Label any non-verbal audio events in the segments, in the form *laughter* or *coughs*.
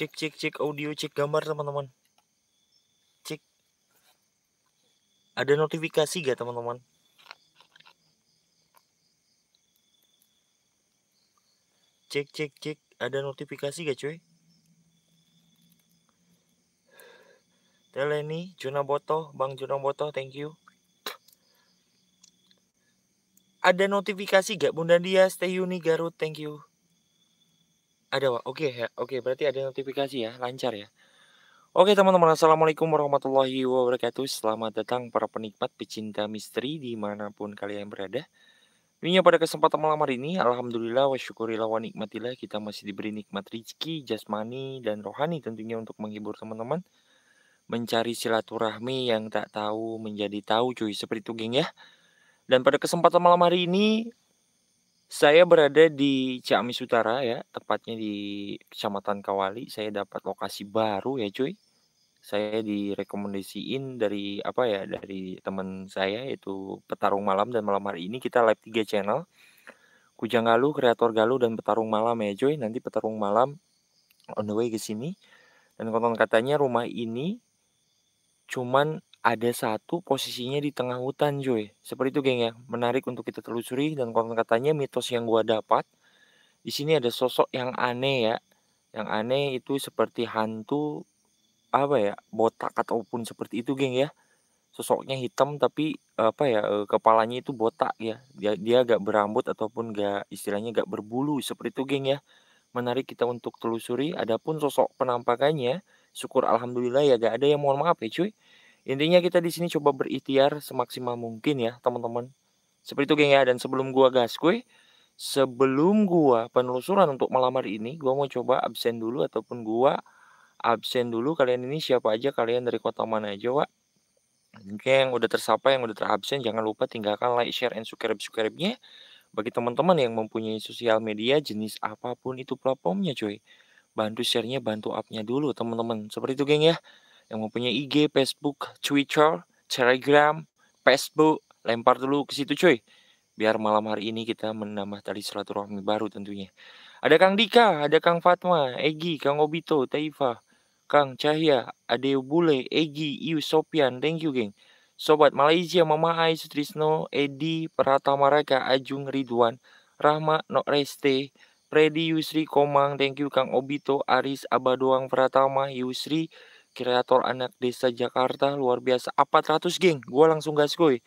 cek cek cek audio cek gambar teman-teman cek ada notifikasi gak teman-teman cek cek cek ada notifikasi gak cuy Teleni, Juna Boto, Bang Juna Boto, thank you. Ada notifikasi gak Bunda Dia, Stay Uni Garut, thank you. Ada, oke, okay, ya. oke, okay, berarti ada notifikasi ya, lancar ya. Oke teman-teman, Assalamualaikum warahmatullahi wabarakatuh Selamat datang para penikmat pecinta misteri dimanapun kalian berada Ini pada kesempatan malam hari ini Alhamdulillah wa syukurillah wa nikmatillah Kita masih diberi nikmat rizki, jasmani, dan rohani tentunya untuk menghibur teman-teman Mencari silaturahmi yang tak tahu menjadi tahu cuy Seperti itu geng ya Dan pada kesempatan malam hari ini saya berada di Ciamis Utara ya, tepatnya di Kecamatan Kawali. Saya dapat lokasi baru ya, cuy. Saya direkomendasiin dari apa ya, dari teman saya yaitu Petarung Malam dan malam hari ini kita live 3 channel. Kujang Galuh, Kreator Galuh dan Petarung Malam ya, cuy. Nanti Petarung Malam on the way ke sini. Dan konon katanya rumah ini cuman ada satu posisinya di tengah hutan cuy. Seperti itu geng ya, menarik untuk kita telusuri dan konon katanya mitos yang gua dapat di sini ada sosok yang aneh ya. Yang aneh itu seperti hantu apa ya, botak ataupun seperti itu geng ya. Sosoknya hitam tapi apa ya, kepalanya itu botak ya. Dia dia agak berambut ataupun gak istilahnya gak berbulu seperti itu geng ya. Menarik kita untuk telusuri adapun sosok penampakannya syukur alhamdulillah ya gak ada yang mohon maaf ya cuy Intinya kita di sini coba berikhtiar semaksimal mungkin ya, teman-teman. Seperti itu geng ya, dan sebelum gua gas gue, sebelum gua penelusuran untuk melamar ini, gua mau coba absen dulu ataupun gua absen dulu kalian ini siapa aja kalian dari kota mana aja, Wak. Oke, yang udah tersapa yang udah terabsen, jangan lupa tinggalkan like, share, and subscribe-subscribe-nya bagi teman-teman yang mempunyai sosial media jenis apapun itu platformnya cuy bantu sharenya bantu upnya dulu teman-teman seperti itu geng ya yang mempunyai IG, Facebook, Twitter, Telegram, Facebook, lempar dulu ke situ cuy. Biar malam hari ini kita menambah tali silaturahmi baru tentunya. Ada Kang Dika, ada Kang Fatma, Egi, Kang Obito, Taifa, Kang Cahya, Adeo Bule, Egi, Iu Sopian, thank you geng. Sobat Malaysia, Mama Ai, Sutrisno, Edi, Pratama Raka, Ajung Ridwan, Rahma, Nok Reste, Freddy Yusri Komang, thank you Kang Obito, Aris Abadoang Pratama, Yusri, kreator anak desa Jakarta luar biasa 400 geng gue langsung gas gue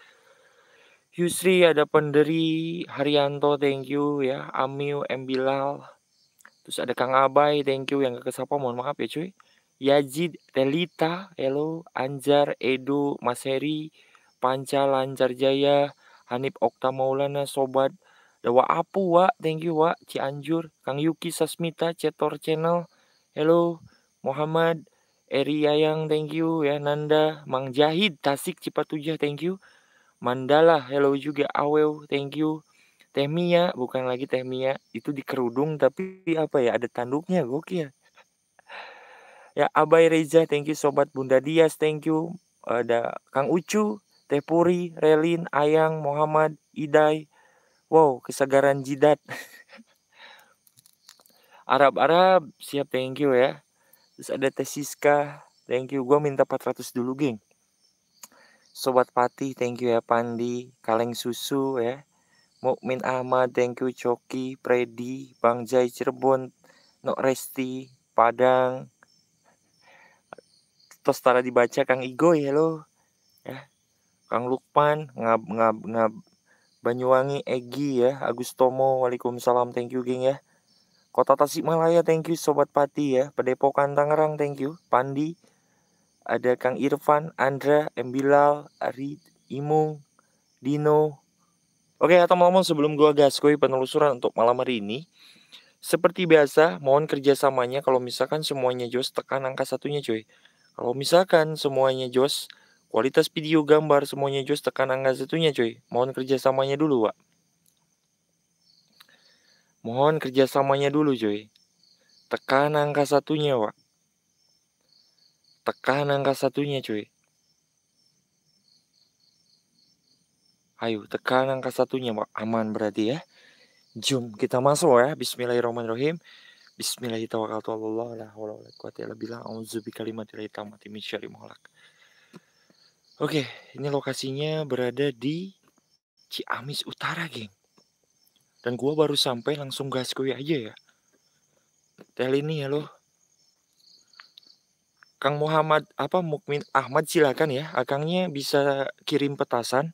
Yusri ada Penderi Haryanto thank you ya Amiu Ambilal, terus ada Kang Abai thank you yang gak kesapa mohon maaf ya cuy Yazid Telita, hello Anjar Edo Mas Heri Panca Lancar Jaya Hanif Okta Maulana Sobat Dawa Apu wa thank you wa Cianjur Kang Yuki Sasmita Cetor Channel hello Muhammad Eri Ayang, thank you ya Nanda Mang Jahid Tasik Cipatujah thank you Mandala hello juga Awew thank you Temia bukan lagi Temia itu di kerudung tapi apa ya ada tanduknya gokil ya Abai Reza thank you sobat Bunda Dias thank you ada Kang Ucu Tepuri Relin Ayang Muhammad Idai wow kesegaran jidat *laughs* Arab-Arab siap thank you ya Terus ada Tesiska, thank you. Gue minta 400 dulu, geng. Sobat Pati, thank you ya Pandi, Kaleng Susu ya. Mukmin Ahmad, thank you Choki, Predi, Bang Jai Cirebon, Nok Resti, Padang. Tostara dibaca Kang Igo ya lo, Ya. Kang Lukman, ngab ngab ngab Banyuwangi Egi ya, Agustomo, Waalaikumsalam, thank you geng ya. Kota Tasikmalaya thank you Sobat Pati ya Pedepokan Tangerang thank you Pandi Ada Kang Irfan, Andra, Embilal, Arid, Imung, Dino Oke atau teman-teman sebelum gua gaskoi penelusuran untuk malam hari ini Seperti biasa mohon kerjasamanya kalau misalkan semuanya jos tekan angka satunya cuy Kalau misalkan semuanya jos kualitas video gambar semuanya jos tekan angka satunya cuy Mohon kerjasamanya dulu Wak Mohon kerjasamanya dulu, Joy. Tekan angka satunya, Wak. Tekan angka satunya, cuy. Ayo, tekan angka satunya, Wak. Aman berarti ya. Jom kita masuk ya. Bismillahirrahmanirrahim. Bismillahirrahmanirrahim. Oke, ini lokasinya berada di Ciamis Utara, geng. Dan gue baru sampai langsung gas gue aja ya. Tel ini ya loh. Kang Muhammad apa Mukmin Ahmad silakan ya. Akangnya bisa kirim petasan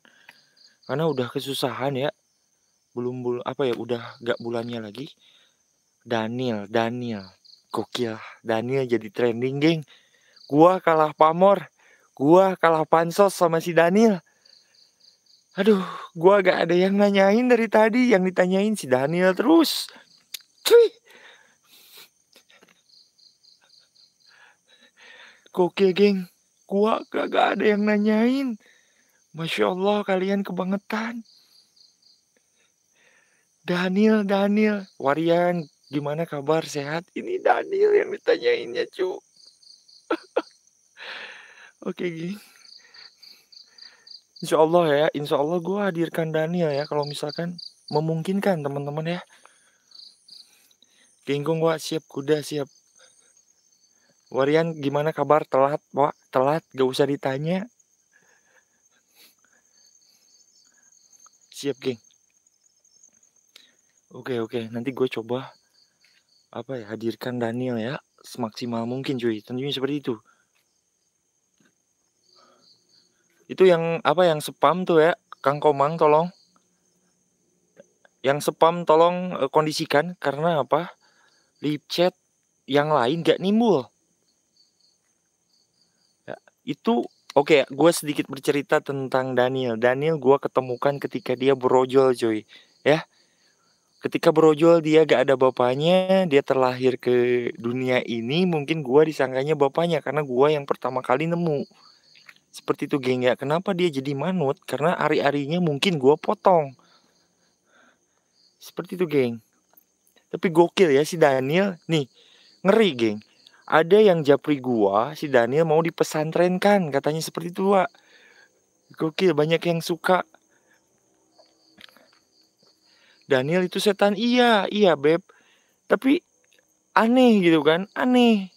karena udah kesusahan ya. Belum bul apa ya udah gak bulannya lagi. Daniel, Daniel. Gokil. Daniel jadi trending, geng. Gua kalah pamor. Gua kalah pansos sama si Daniel. Aduh, gua gak ada yang nanyain dari tadi, yang ditanyain si Daniel terus. Cuy. Oke, geng. Gua gak ada yang nanyain. Masya Allah, kalian kebangetan. Daniel, Daniel. Warian, gimana kabar? Sehat? Ini Daniel yang ditanyainnya, cu. *laughs* Oke, geng. Insya Allah ya, Insya Allah gue hadirkan Daniel ya kalau misalkan memungkinkan teman-teman ya. Kingkung gue siap kuda siap. Warian gimana kabar telat pak? Telat gak usah ditanya. Siap geng. Oke oke nanti gue coba apa ya hadirkan Daniel ya semaksimal mungkin cuy tentunya seperti itu Itu yang apa yang spam tuh ya, Kang Komang tolong. Yang spam tolong eh, kondisikan karena apa? live chat yang lain gak nimbul. Ya, itu Oke, okay, gue sedikit bercerita tentang Daniel. Daniel gue ketemukan ketika dia berojol, Joy Ya, ketika berojol dia gak ada bapaknya, dia terlahir ke dunia ini. Mungkin gue disangkanya bapaknya karena gue yang pertama kali nemu seperti itu geng ya kenapa dia jadi manut karena ari-arinya mungkin gue potong seperti itu geng tapi gokil ya si Daniel nih ngeri geng ada yang japri gua si Daniel mau kan katanya seperti itu Wak. gokil banyak yang suka Daniel itu setan iya iya beb tapi aneh gitu kan aneh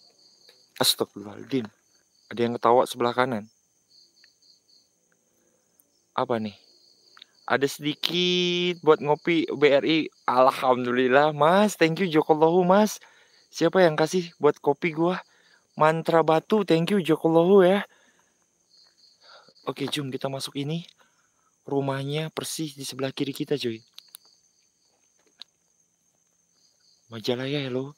astagfirullahaladzim ada yang ketawa sebelah kanan apa nih? Ada sedikit buat ngopi BRI. Alhamdulillah, Mas. Thank you jokolohu Mas. Siapa yang kasih buat kopi gua? Mantra Batu. Thank you jokolohu ya. Oke, jom kita masuk ini. Rumahnya persis di sebelah kiri kita, cuy. Majalaya, hello.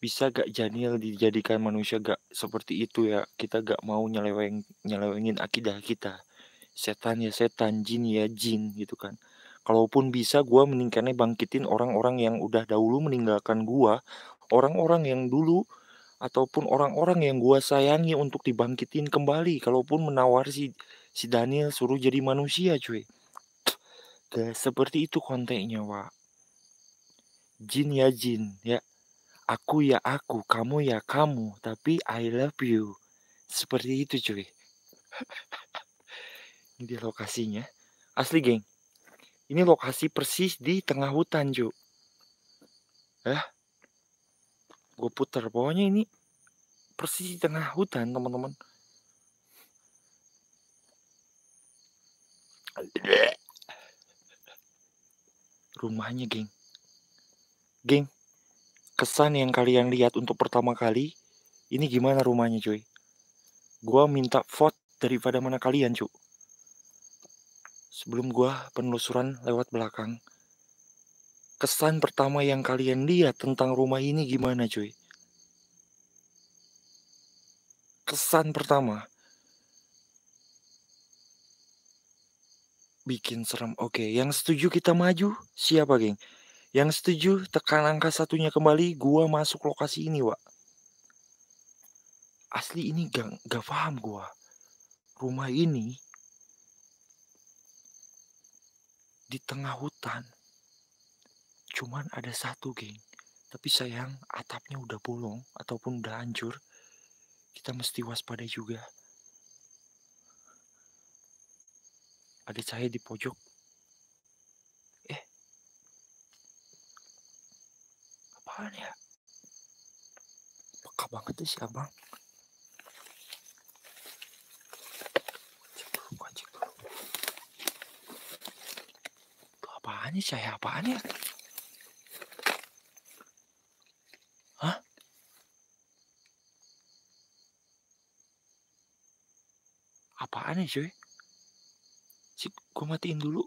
bisa gak Janiel dijadikan manusia gak seperti itu ya kita gak mau nyeleweng nyelewengin akidah kita setan ya setan jin ya jin gitu kan kalaupun bisa gue meningkatnya bangkitin orang-orang yang udah dahulu meninggalkan gue orang-orang yang dulu ataupun orang-orang yang gue sayangi untuk dibangkitin kembali kalaupun menawar si si Daniel suruh jadi manusia cuy gak seperti itu kontennya wa jin ya jin ya aku ya aku, kamu ya kamu, tapi I love you. Seperti itu cuy. ini *laughs* dia lokasinya. Asli geng. Ini lokasi persis di tengah hutan cuy. Eh, gue putar. Pokoknya ini persis di tengah hutan teman-teman. *laughs* Rumahnya geng. Geng, kesan yang kalian lihat untuk pertama kali ini gimana rumahnya cuy gua minta vote daripada mana kalian cuy sebelum gua penelusuran lewat belakang kesan pertama yang kalian lihat tentang rumah ini gimana cuy kesan pertama bikin serem oke yang setuju kita maju siapa geng yang setuju tekan angka satunya kembali, gua masuk lokasi ini, Wak. Asli ini gak, gak paham gua. Rumah ini di tengah hutan. Cuman ada satu geng. Tapi sayang atapnya udah bolong ataupun udah hancur. Kita mesti waspada juga. Ada cahaya di pojok apaan ya peka banget tuh si abang apaan ya cahaya apaan ya hah apaan ya cuy Cik, gue matiin dulu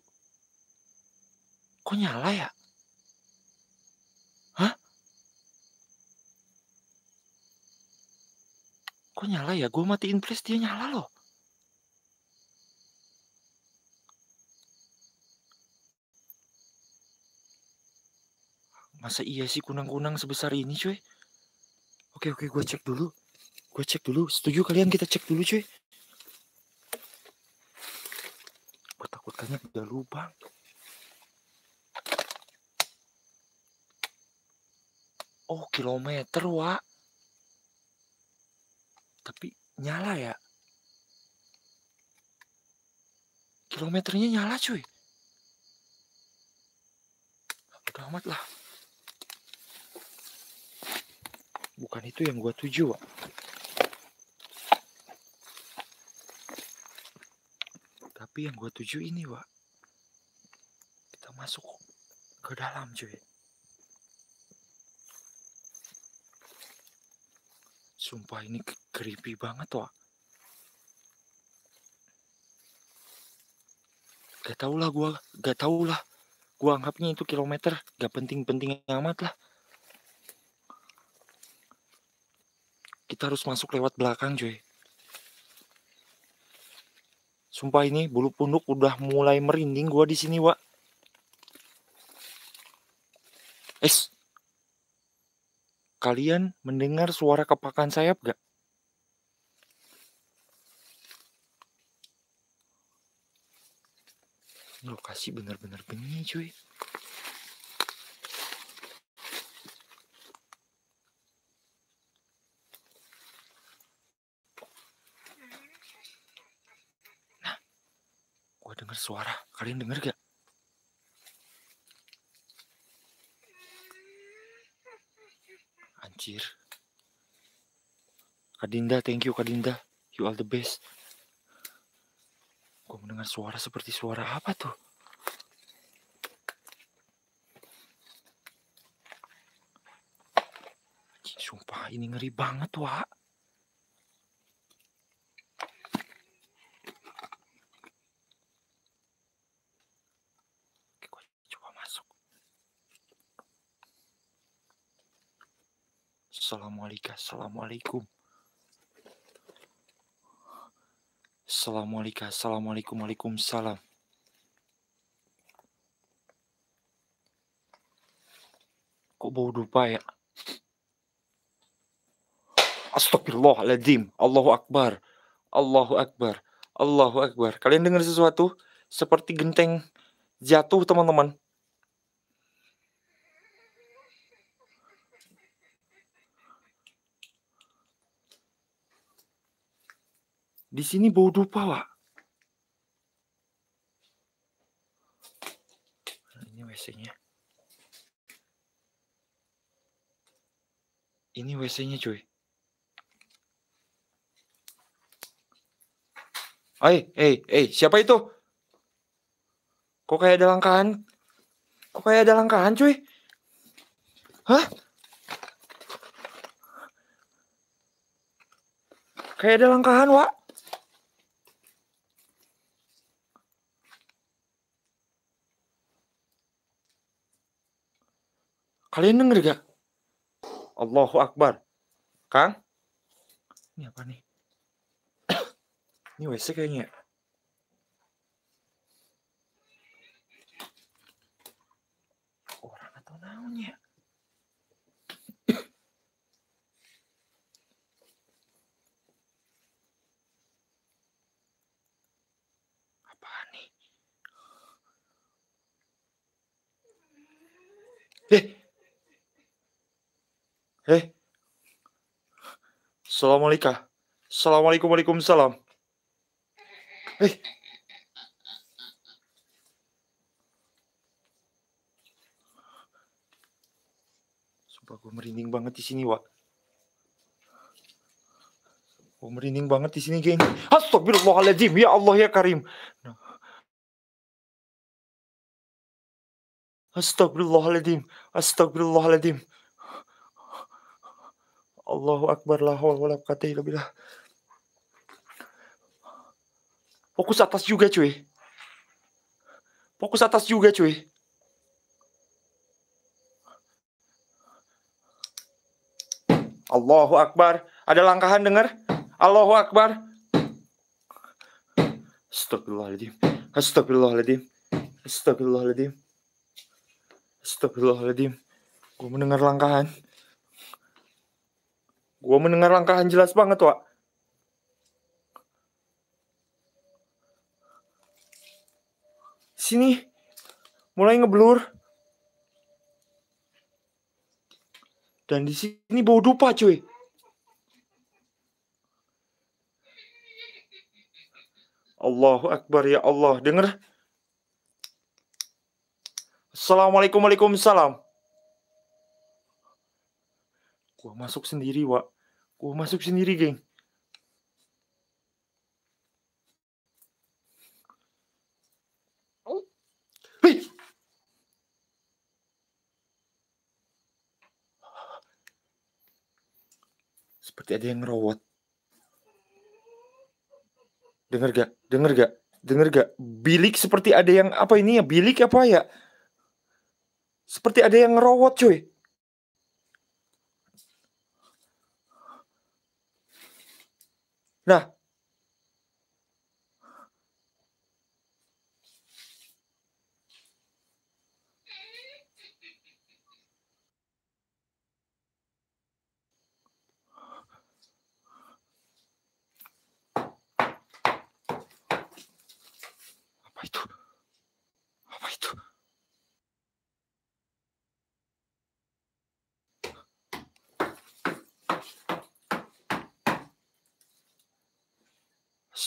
kok nyala ya Kok nyala ya? Gue matiin please, dia nyala loh. Masa iya sih kunang-kunang sebesar ini cuy? Oke oke gue cek dulu. Gue cek dulu. Setuju kalian kita cek dulu cuy. Gue takut kayaknya udah lubang. Oh kilometer wak tapi nyala ya kilometernya nyala cuy udah amat lah bukan itu yang gua tuju Wak. tapi yang gua tuju ini Wak. kita masuk ke dalam cuy sumpah ini creepy banget wah gak tau lah gue gak tau lah gue anggapnya itu kilometer gak penting-penting amat lah kita harus masuk lewat belakang cuy sumpah ini bulu punduk udah mulai merinding gue di sini wa es kalian mendengar suara kepakan sayap gak ini lokasi benar-benar benyi ya, cuy nah gue dengar suara kalian dengar gak anjir Kadinda, thank you Kadinda. You are the best. Gue mendengar suara seperti suara apa tuh? Sumpah ini ngeri banget wak. Assalamualaikum. Assalamualaikum. Assalamualaikum, assalamualaikum, waalaikumsalam. Kok bau dupa ya? Astagfirullahaladzim. Allahu Akbar. Allahu Akbar. Allahu Akbar. Kalian dengar sesuatu? Seperti genteng jatuh, teman-teman. Di sini bau dupa, Wak. ini WC-nya. Ini WC-nya, cuy. Hei, hei, hei, siapa itu? Kok kayak ada langkahan? Kok kayak ada langkahan, cuy? Hah? Kayak ada langkahan, Wak. Kalian denger gak? Allahu Akbar. Kang? Ini apa nih? *coughs* Ini WC kayaknya. Ya? Orang atau naonnya. *coughs* Apaan nih? Eh, Eh. Assalamualaikum. Assalamualaikum Waalaikumsalam. Eh. Sumpah gue merinding banget di sini, Wak. Gue merinding banget di sini, geng. Astagfirullahaladzim. Ya Allah ya Karim. Nah. Astagfirullahaladzim. Astagfirullahaladzim. Allahu akbar lah, wala Fokus atas juga cuy. Fokus atas juga cuy. Allahu akbar. Ada langkahan dengar? Allahu akbar. Astagfirullahaladzim. Astagfirullahaladzim. Astagfirullahaladzim. Astagfirullahaladzim. Gue mendengar langkahan. Gua mendengar langkahan jelas banget, Wak. Sini. Mulai ngeblur. Dan di sini bau dupa, cuy. Allahu Akbar ya Allah. Dengar. Assalamualaikum, waalaikumsalam. Gua masuk sendiri, Wak. Oh, masuk sendiri, geng. Seperti ada yang ngerawat. Dengar gak? Dengar gak? Dengar gak? Bilik seperti ada yang apa ini ya? Bilik apa ya? Seperti ada yang ngerawat cuy. 那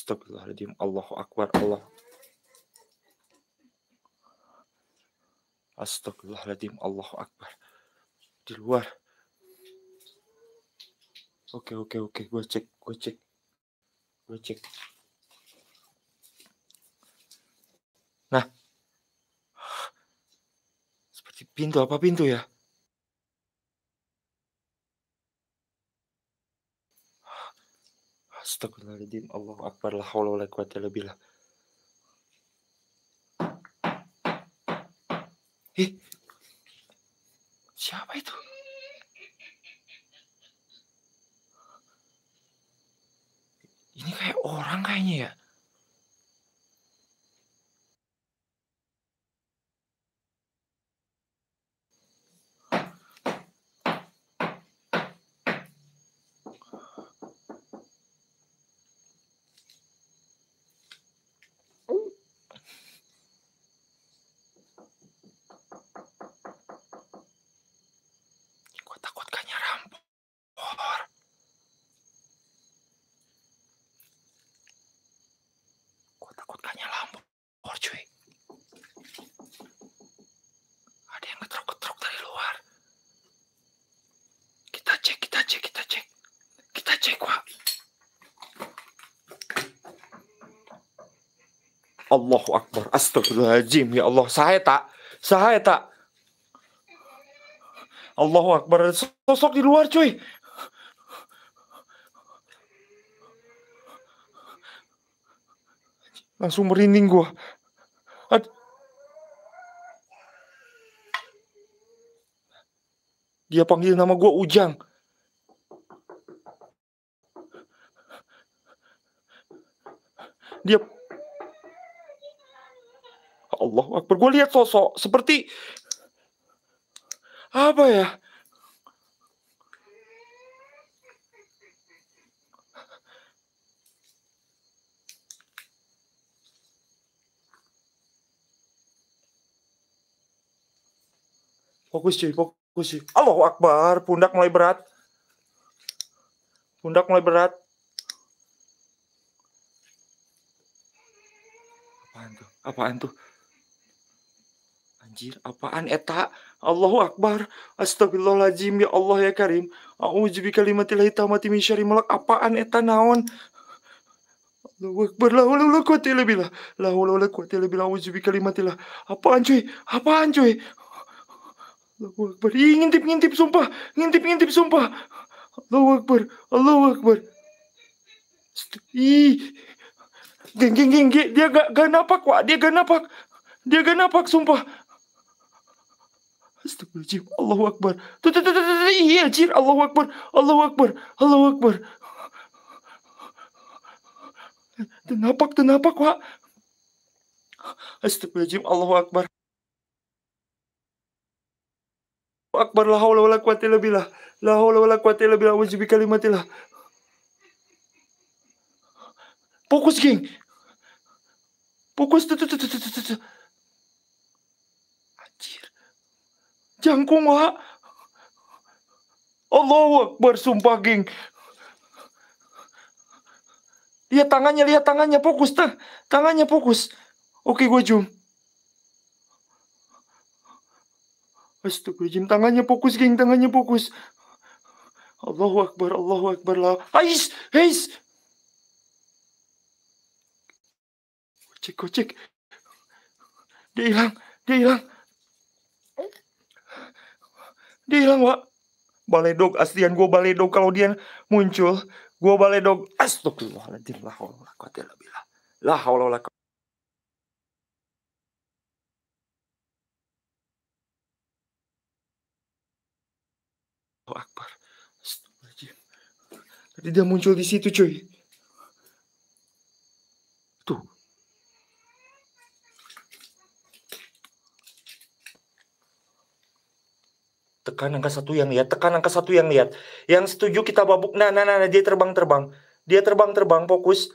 Astagfirullahaladzim. Allahu Akbar. Allah. Astagfirullahaladzim. Allahu Akbar. Di luar. Oke, oke, oke. Gue cek, gue cek. Gue cek. Nah. Seperti pintu. Apa pintu ya? Astagfirullahaladzim. Allahu Akbar. La hawla wa la quwata illa billah. Ih. siapa itu? Ini kayak orang kayaknya ya. Allahu Akbar. Astagfirullahaladzim. Ya Allah. Saya tak. Saya tak. Allahu Akbar. Sosok di luar cuy. Langsung merinding gua. Dia panggil nama gua Ujang. Dia Allah Akbar. Gue lihat sosok seperti apa ya? Fokus cuy, fokus cuy. Allah Akbar, pundak mulai berat. Pundak mulai berat. Apaan tuh? Apaan tuh? Anjir, apaan eta? Eh, Allahu Akbar. Astagfirullahaladzim, ya Allah ya Karim. A'udzubi kalimatillahi tamati min syari malak. Apaan eta eh, naon? Allahu Akbar. La haula wala quwata illa billah. La haula wala quwata illa billah. A'udzubi Apaan cuy? Apaan cuy? Allahu Akbar. Ih, ngintip-ngintip sumpah. Ngintip-ngintip sumpah. Allahu Akbar. Allahu Akbar. Ih. geng, geng, Dia gak, gak napak, Wak. Dia gak napak. Dia gak napak, sumpah. Astagfirullahaladzim. Allahu Akbar. Tuh, tuh, tuh, tuh, tuh, iya, jir. Allahu Akbar. Allahu Akbar. Allahu Akbar. Tenapak, tenapak, Wak. Astagfirullahaladzim. Allahu Akbar. Akbar la haula wala quwwata illa billah. La haula wala quwwata illa billah. Wa kalimatillah. Fokus, geng. Fokus. Tuh, tuh, tuh, tuh, tuh, tuh. jangkung wa Allah Akbar sumpah geng lihat tangannya lihat tangannya fokus teh tangannya fokus oke gue zoom Astagfirullahaladzim, tangannya fokus geng, tangannya fokus. Allahu Akbar, Allahu Akbar, lah. Ais, ais. Kocek, kocek. Dia hilang, dia hilang. Dia hilang, Wak. Baledog, aslian gue baledog kalau dia muncul. Gue baledog. Astagfirullahaladzim. La haula la quwata illa billah. La haula la Akbar. Astagfirullahaladzim. Tadi dia muncul di situ, cuy. tekan angka satu yang lihat tekan angka satu yang lihat yang setuju kita babuk nah nah nah, nah dia terbang terbang dia terbang terbang fokus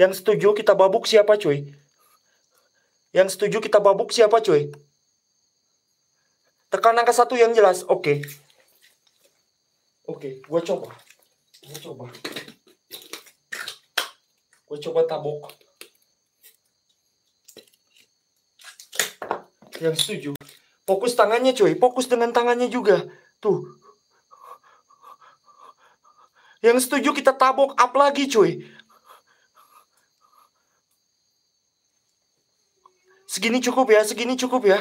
yang setuju kita babuk siapa cuy yang setuju kita babuk siapa cuy tekan angka satu yang jelas oke okay. oke okay, gua coba gua coba gue coba tabok yang setuju Fokus tangannya cuy, fokus dengan tangannya juga. Tuh. Yang setuju kita tabok up lagi cuy. Segini cukup ya, segini cukup ya.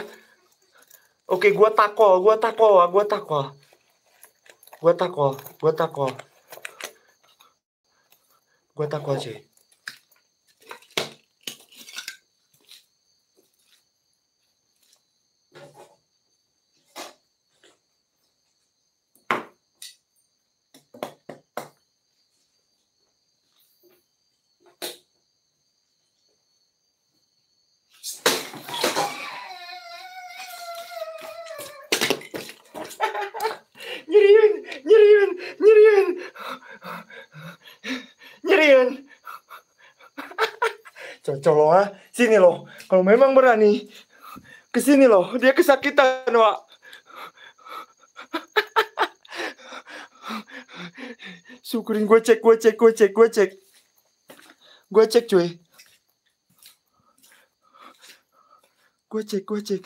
Oke, gua takol, gua takol, gua takol. Gua takol, gua takol. Gua takol cuy. ha? Ah. sini loh. Kalau memang berani, ke sini loh. Dia kesakitan, Wak. Syukurin gue cek, gue cek, gue cek, gue cek. Gue cek, cuy. Gue cek, gue cek.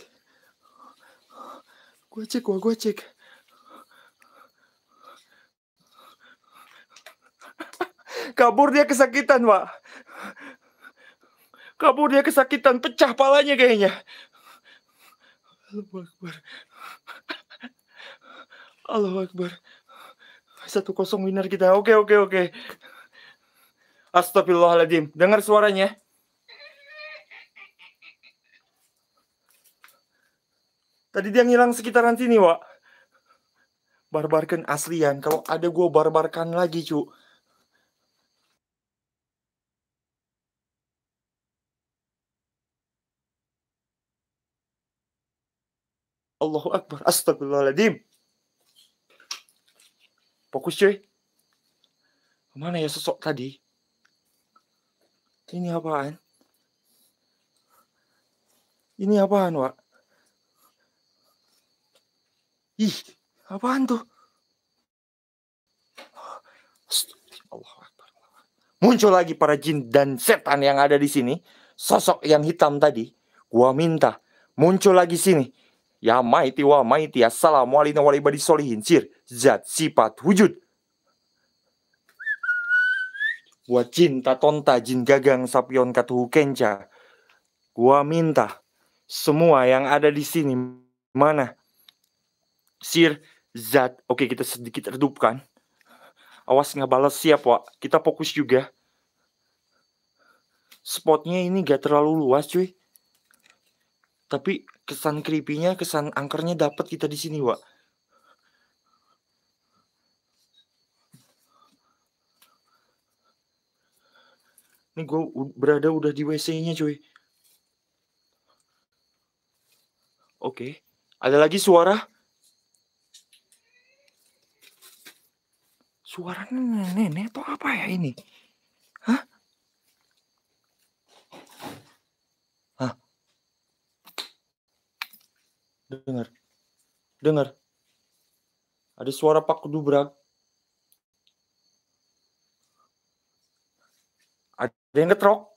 Gue cek, gue, gue cek. Kabur dia kesakitan, wa. Kabur dia kesakitan, pecah palanya kayaknya. Allahu Akbar. Allahu Akbar. Satu kosong winner kita. Oke, oke, oke. Astagfirullahaladzim. Dengar suaranya. Tadi dia ngilang sekitaran sini, Wak. Barbarkan aslian. Kalau ada gue barbarkan lagi, cu. Allahu Akbar. Astagfirullahaladzim. Fokus cuy. Kemana ya sosok tadi? Ini apaan? Ini apaan, Wak? Ih, apaan tuh? Astagfirullah. Muncul lagi para jin dan setan yang ada di sini. Sosok yang hitam tadi. Gua minta. Muncul lagi sini Ya maiti wa maiti. Assalamualaikum warahmatullahi wabarakatuh Sir, zat sifat wujud. Gua cinta tonta jin gagang sapion katuhu kenca. Gua minta semua yang ada di sini mana? Sir, zat. Oke, kita sedikit redupkan. Awas nggak balas siap, wa Kita fokus juga. Spotnya ini gak terlalu luas, cuy tapi kesan creepy-nya, kesan angkernya dapat kita di sini, Wak. Ini gue berada udah di WC-nya, cuy. Oke. Ada lagi suara? Suara nenek atau apa ya ini? Dengar. Dengar. Ada suara Pak Kudubrak. Ada yang ngetrok.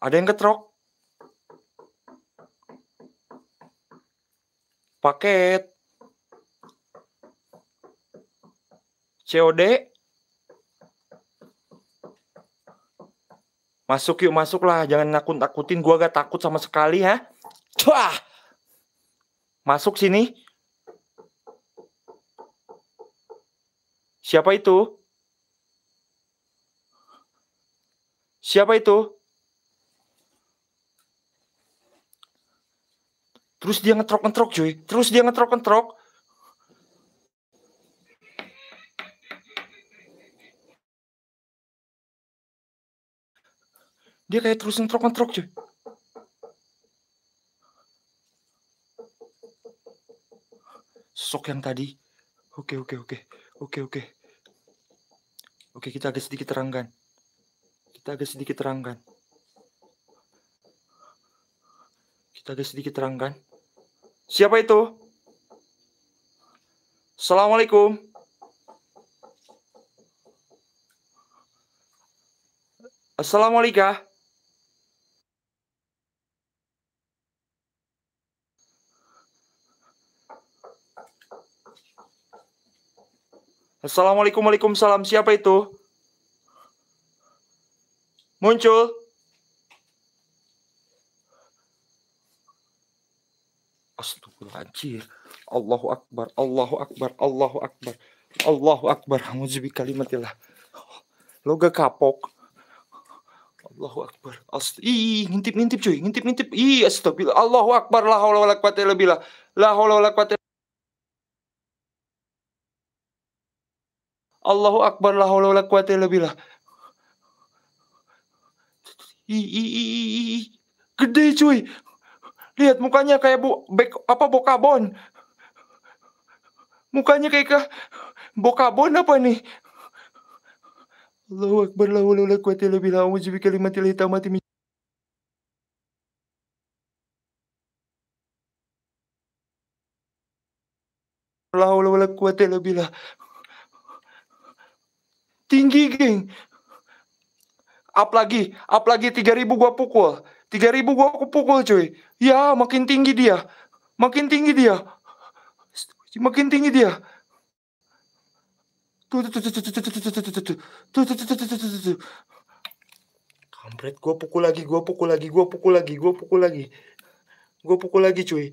Ada yang ketrok. Paket. COD. Masuk yuk, masuklah. Jangan nakut-nakutin. Gua gak takut sama sekali, ya Wah! Masuk sini. Siapa itu? Siapa itu? Terus dia ngetrok-ngetrok cuy. Terus dia ngetrok-ngetrok. dia kayak terus ngetrok ngetrok cuy sosok yang tadi oke oke oke oke oke oke kita agak sedikit terangkan kita agak sedikit terangkan kita agak sedikit terangkan siapa itu assalamualaikum Assalamualaikum. Assalamualaikum, waalaikumsalam. Siapa itu? Muncul. Astagfirullahaladzim. Allahu Akbar, Allahu Akbar, Allahu Akbar. Allahu Akbar. jadi kalimatillah. Lo gak kapok. Allahu Akbar. Ast Ih, ngintip-ngintip cuy. Ngintip-ngintip. Ih, astagfirullah. Allahu Akbar. La haula wala quwata illa billah. La haula wala quwata Allahu Akbar la haula wala quwata illa billah. Gede cuy. Lihat mukanya kayak bu, bek, apa bokabon. Mukanya kayak ke bokabon apa nih? Allahu Akbar la haula wala quwata illa billah. Auzu bi kalimatil hitamati Allahu La haula wala illa billah tinggi geng up lagi up lagi 3000 gua pukul 3000 gua aku pukul cuy ya makin tinggi dia makin tinggi dia makin tinggi dia kampret gue pukul lagi gue pukul lagi gue pukul lagi gue pukul lagi gue pukul lagi cuy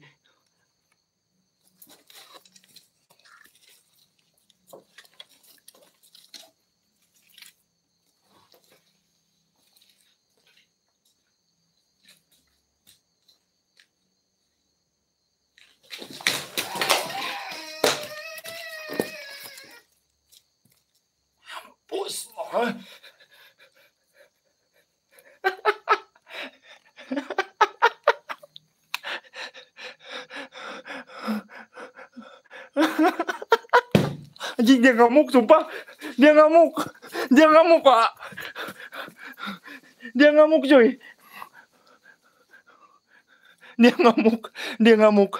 ngamuk, sumpah. Dia ngamuk. Dia ngamuk, Pak. Dia ngamuk, cuy. Dia ngamuk. Dia ngamuk.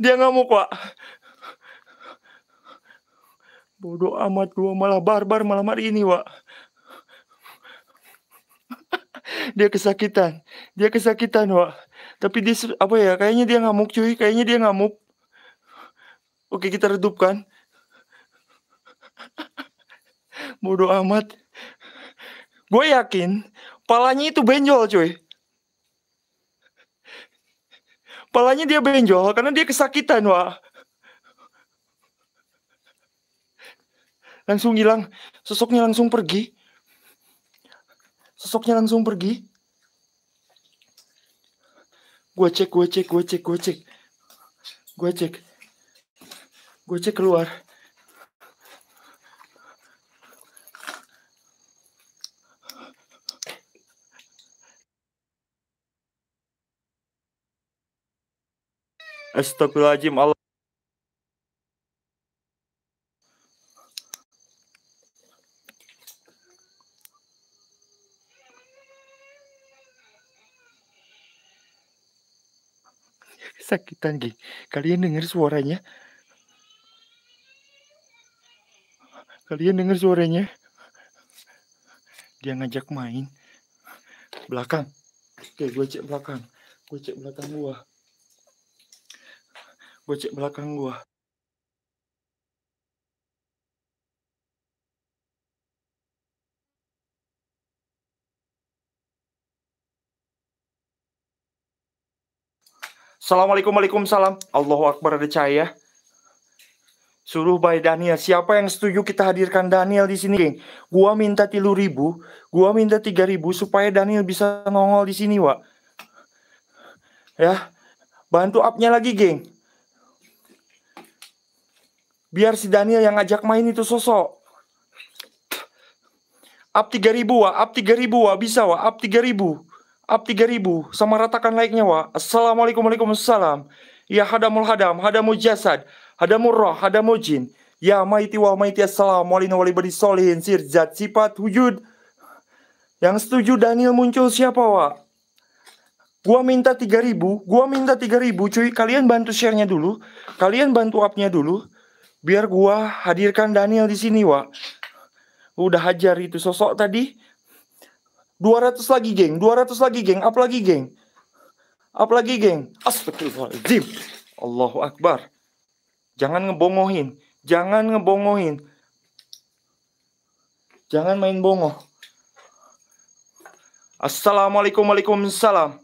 Dia ngamuk, Pak. Bodoh amat gua malah barbar malam hari ini, Pak. dia kesakitan. Dia kesakitan, Pak. Tapi dia apa ya? Kayaknya dia ngamuk, cuy. Kayaknya dia ngamuk. Oke, kita redupkan. bodoh amat gue yakin palanya itu benjol cuy palanya dia benjol karena dia kesakitan wah langsung hilang sosoknya langsung pergi sosoknya langsung pergi gue cek gue cek gue cek gue cek gue cek gue cek keluar Astagfirullahaladzim Allah. Sakitan geng. Kalian dengar suaranya? Kalian dengar suaranya? Dia ngajak main. Belakang. Oke, gue cek belakang. Gue cek belakang gua. Gue belakang gua Assalamualaikum, waalaikumsalam. Allahu Akbar ada cahaya. Suruh by Daniel. Siapa yang setuju kita hadirkan Daniel di sini, geng? Gua minta tilu ribu, gua minta tiga ribu supaya Daniel bisa nongol di sini, Wak. Ya, bantu upnya lagi, geng. Biar si Daniel yang ngajak main itu sosok. Up 3000 wa, up 3000 wa, bisa wa, up 3000. Up 3000 sama ratakan like-nya wa. Assalamualaikum wabarakatuh Ya hadamul hadam, hadamu jasad, hadamu roh, hadamu jin. Ya maiti wa maiti assalamualaikum warahmatullahi solihin sirzat sifat wujud. Yang setuju Daniel muncul siapa wa? Gua minta 3000, gua minta 3000 cuy. Kalian bantu share-nya dulu. Kalian bantu up-nya dulu biar gua hadirkan Daniel di sini, Wak. Udah hajar itu sosok tadi. 200 lagi, geng. 200 lagi, geng. apalagi lagi, geng. apalagi lagi, geng. Astagfirullahaladzim. Allahu Akbar. Jangan ngebongohin. Jangan ngebongohin. Jangan main bongo. Assalamualaikum, wabarakatuh.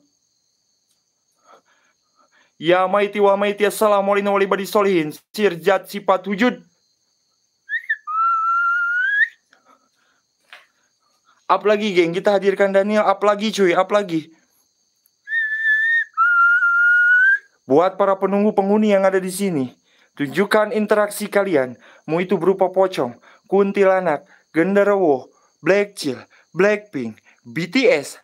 Ya maiti wa maiti assalamu alaikum warahmatullahi solihin. Sirjat sifat wujud. Up lagi geng, kita hadirkan Daniel. Up lagi cuy, up lagi. Buat para penunggu penghuni yang ada di sini. Tunjukkan interaksi kalian. mau itu berupa pocong, kuntilanak, black chill, blackpink, BTS,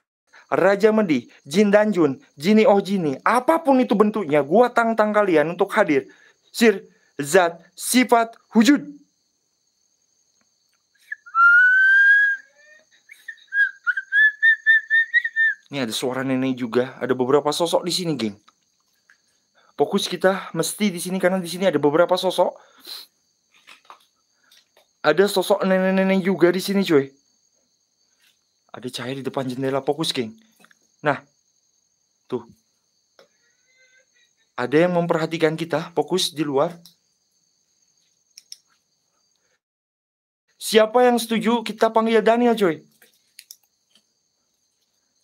Raja Medi, Jin Danjun, Jini Oh Jini, apapun itu bentuknya, gua tang tang kalian untuk hadir. Sir, zat, sifat, wujud. Ini ada suara nenek juga, ada beberapa sosok di sini, geng. Fokus kita mesti di sini karena di sini ada beberapa sosok. Ada sosok nenek-nenek juga di sini, cuy. Ada cahaya di depan jendela fokus, geng. Nah, tuh. Ada yang memperhatikan kita, fokus di luar. Siapa yang setuju kita panggil Daniel, coy?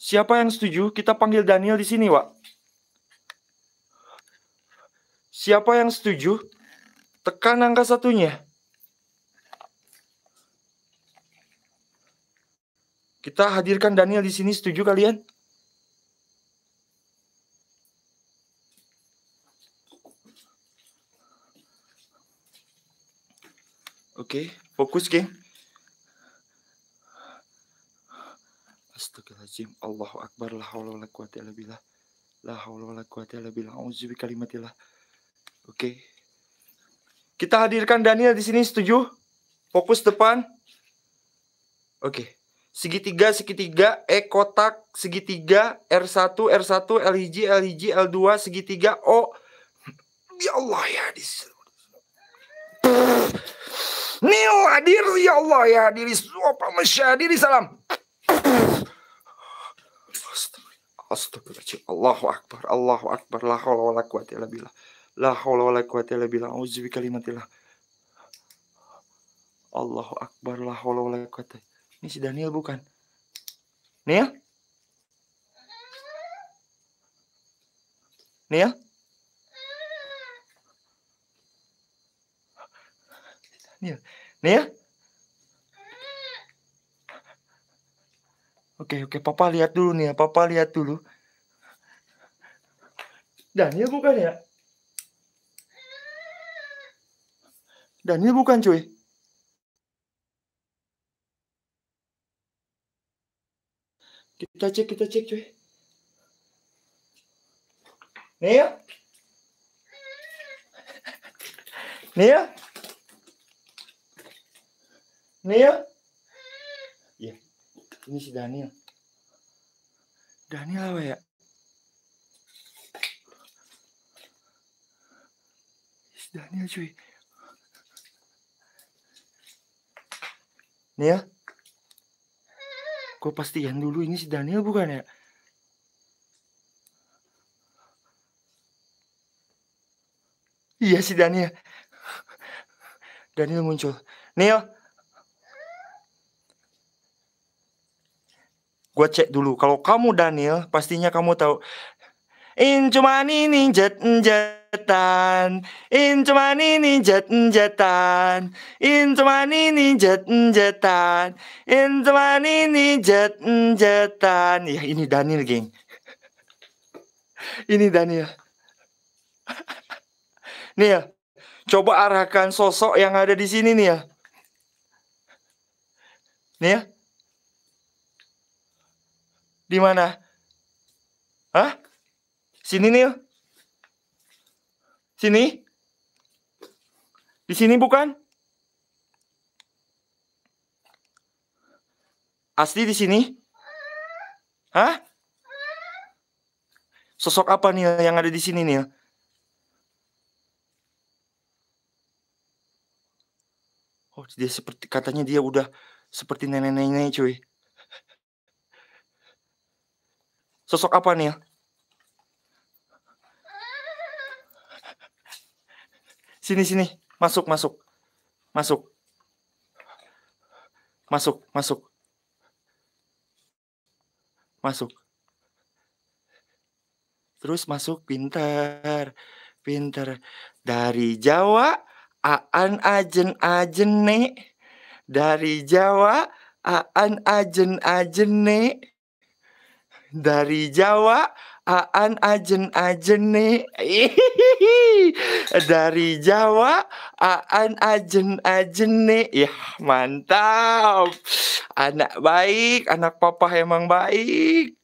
Siapa yang setuju kita panggil Daniel di sini, Wak? Siapa yang setuju? Tekan angka satunya. Kita hadirkan Daniel di sini, setuju kalian? Oke, okay, fokus geng. Astagfirullahaladzim. Allahu Akbar. La haula wa la quwata illa billah. La haula wa la quwata illa billah. bi kalimatillah. Oke. Okay. Kita hadirkan Daniel di sini, setuju? Fokus depan. Oke. Okay segitiga segitiga E kotak segitiga R1 R1 L hiji L L2 segitiga O ya Allah ya di Nil hadir ya Allah ya diri apa masyadiri salam Astagfirullahaladzim Allahu Akbar Allahu Akbar La hawla wa la quwata illa billah La hawla wa la quwata illa billah Auzubi Allahu Akbar La hawla wa la billah ini si Daniel bukan. Neil? Neil? Neil? Neil? Oke, oke. Papa lihat dulu nih ya. Papa lihat dulu. Daniel bukan ya? Daniel bukan cuy. Kita cek, kita cek cuy. Nih ya. Nih ya. Nih ya. Iya. ini si Daniel. Daniel apa ya? Si Daniel cuy. Nih ya. Gue pastiin dulu ini si Daniel bukan ya? Iya si Daniel. Daniel muncul. Neil. Gue cek dulu. Kalau kamu Daniel, pastinya kamu tahu Incumani ninjet jetan Incumani ninjet jetan Incumani ninjet jetan ini ninjet jetan Ya ini Daniel geng Ini Daniel *laughs* Nih ya Coba arahkan sosok yang ada di sini nih ya Nih ya Di mana? Hah? Sini nih, Sini. Di sini bukan? Asli di sini? Hah? Sosok apa nih yang ada di sini nih? Oh, dia seperti katanya dia udah seperti nenek-nenek cuy. Sosok apa nih? Sini sini, masuk masuk. Masuk. Masuk, masuk. Masuk. Terus masuk pintar. Pintar. Dari Jawa aan ajen ajen ne. Dari Jawa aan ajen ajen ne. Dari Jawa aan ajen ajen ne. *laughs* dari Jawa Aan Ajen Ajene ya mantap anak baik anak papa emang baik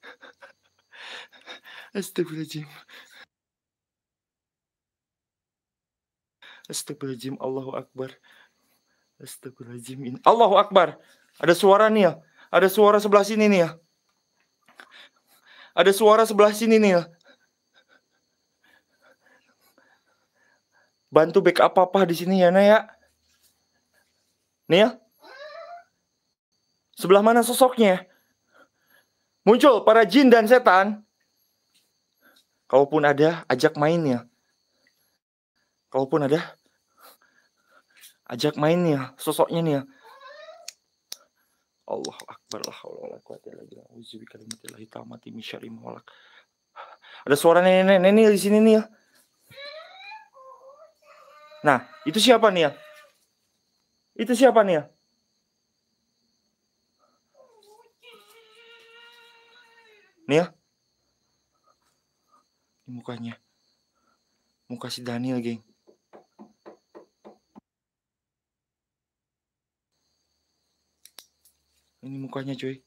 Astagfirullahaladzim Astagfirullahaladzim Allahu Akbar Astagfirullahaladzim Allahu Akbar ada suara nih ya ada suara sebelah sini nih ya ada suara sebelah sini nih ya bantu backup apa di sini ya, Naya. Nih ya. Sebelah mana sosoknya? Muncul para jin dan setan. Kalaupun ada, ajak main ya, Kalaupun ada, ajak mainnya, sosoknya nih ya. Allah akbar lah, Allah wala lagi, Ada suara nenek-nenek di sini nih ya. Nah, itu siapa nih ya? Itu siapa nih ya? Nih ya. Ini mukanya. Muka si Daniel, geng. Ini mukanya, cuy.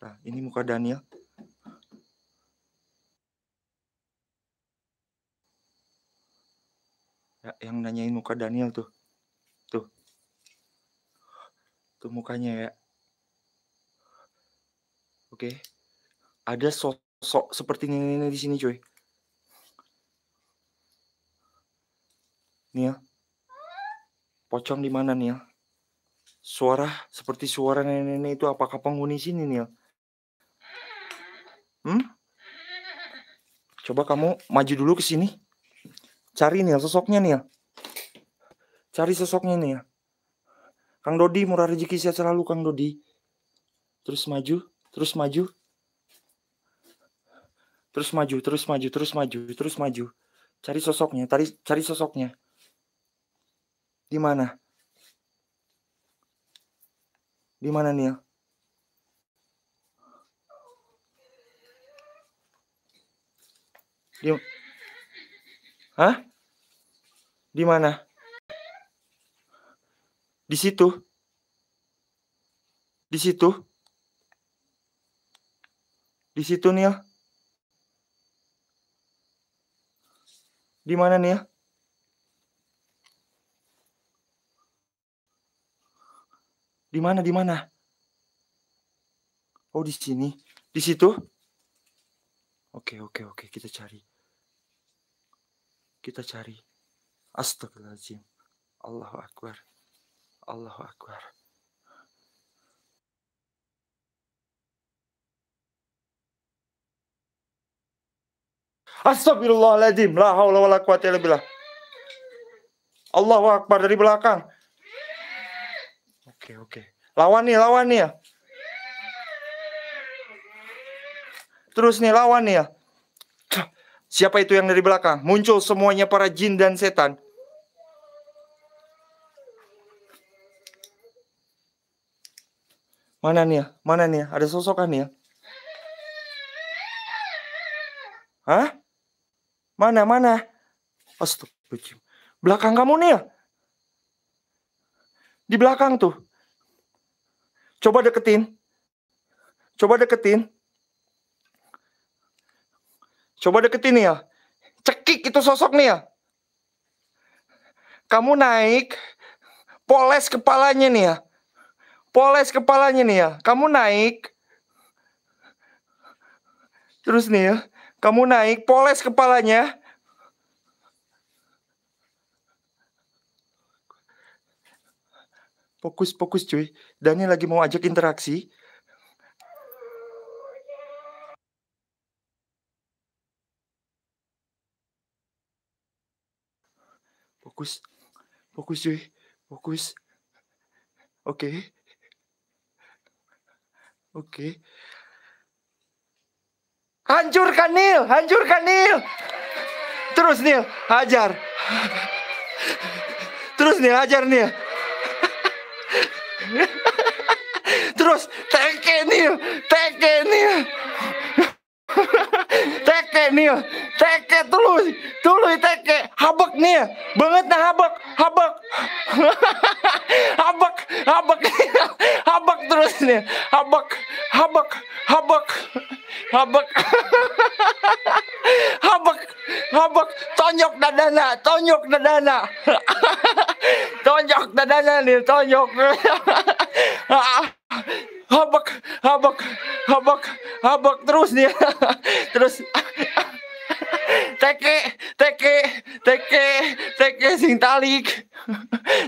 Nah, ini muka Daniel. ya, yang nanyain muka Daniel tuh tuh tuh mukanya ya oke ada sosok seperti nenek-nenek di sini cuy Nia pocong di mana Nia suara seperti suara nenek-nenek itu apakah penghuni sini Nia hmm coba kamu maju dulu ke sini Cari nih sosoknya nih. Cari sosoknya nih ya. Kang Dodi murah rezeki sehat selalu Kang Dodi. Terus maju, terus maju. Terus maju, terus maju, terus maju, terus maju. Cari sosoknya, cari cari sosoknya. Di mana? Di mana Niel? Di, Hah? Di mana? Di situ. Di situ. Di situ, Nil. Di mana, Nil? Di mana, di mana? Oh, di sini. Di situ? Oke, oke, oke, kita cari kita cari astagfirullahaladzim Allahu Akbar Allahu Akbar Astagfirullahaladzim la haula quwata Allahu Akbar dari belakang Oke okay, oke okay. lawan nih lawan nih ya Terus nih lawan nih ya Siapa itu yang dari belakang? Muncul semuanya para jin dan setan. Mana nih ya? Mana nih ya? Ada sosokan nih ya? Hah? Mana, mana? Astagfirullahaladzim. Belakang kamu nih ya? Di belakang tuh. Coba deketin. Coba deketin. Coba deketin nih ya. Cekik itu sosok nih ya. Kamu naik, poles kepalanya nih ya. Poles kepalanya nih ya. Kamu naik. Terus nih ya. Kamu naik, poles kepalanya. Fokus, fokus cuy. Dani lagi mau ajak interaksi. fokus fokus cuy fokus oke okay. oke okay. hancurkan Nil hancurkan Nil terus Nil hajar terus Nil hajar Nil terus teke Nil teke Nil teke Nil teke dulu dulu teke habek nih banget nah habek habek *laughs* habek habek *laughs* habek terus nih habek habek habek habek *laughs* habek habek tonjok dadana tonjok dadana tonjok dadana nih tonjok habek habek habek habek terus nih terus teke teke teke teke sing tarik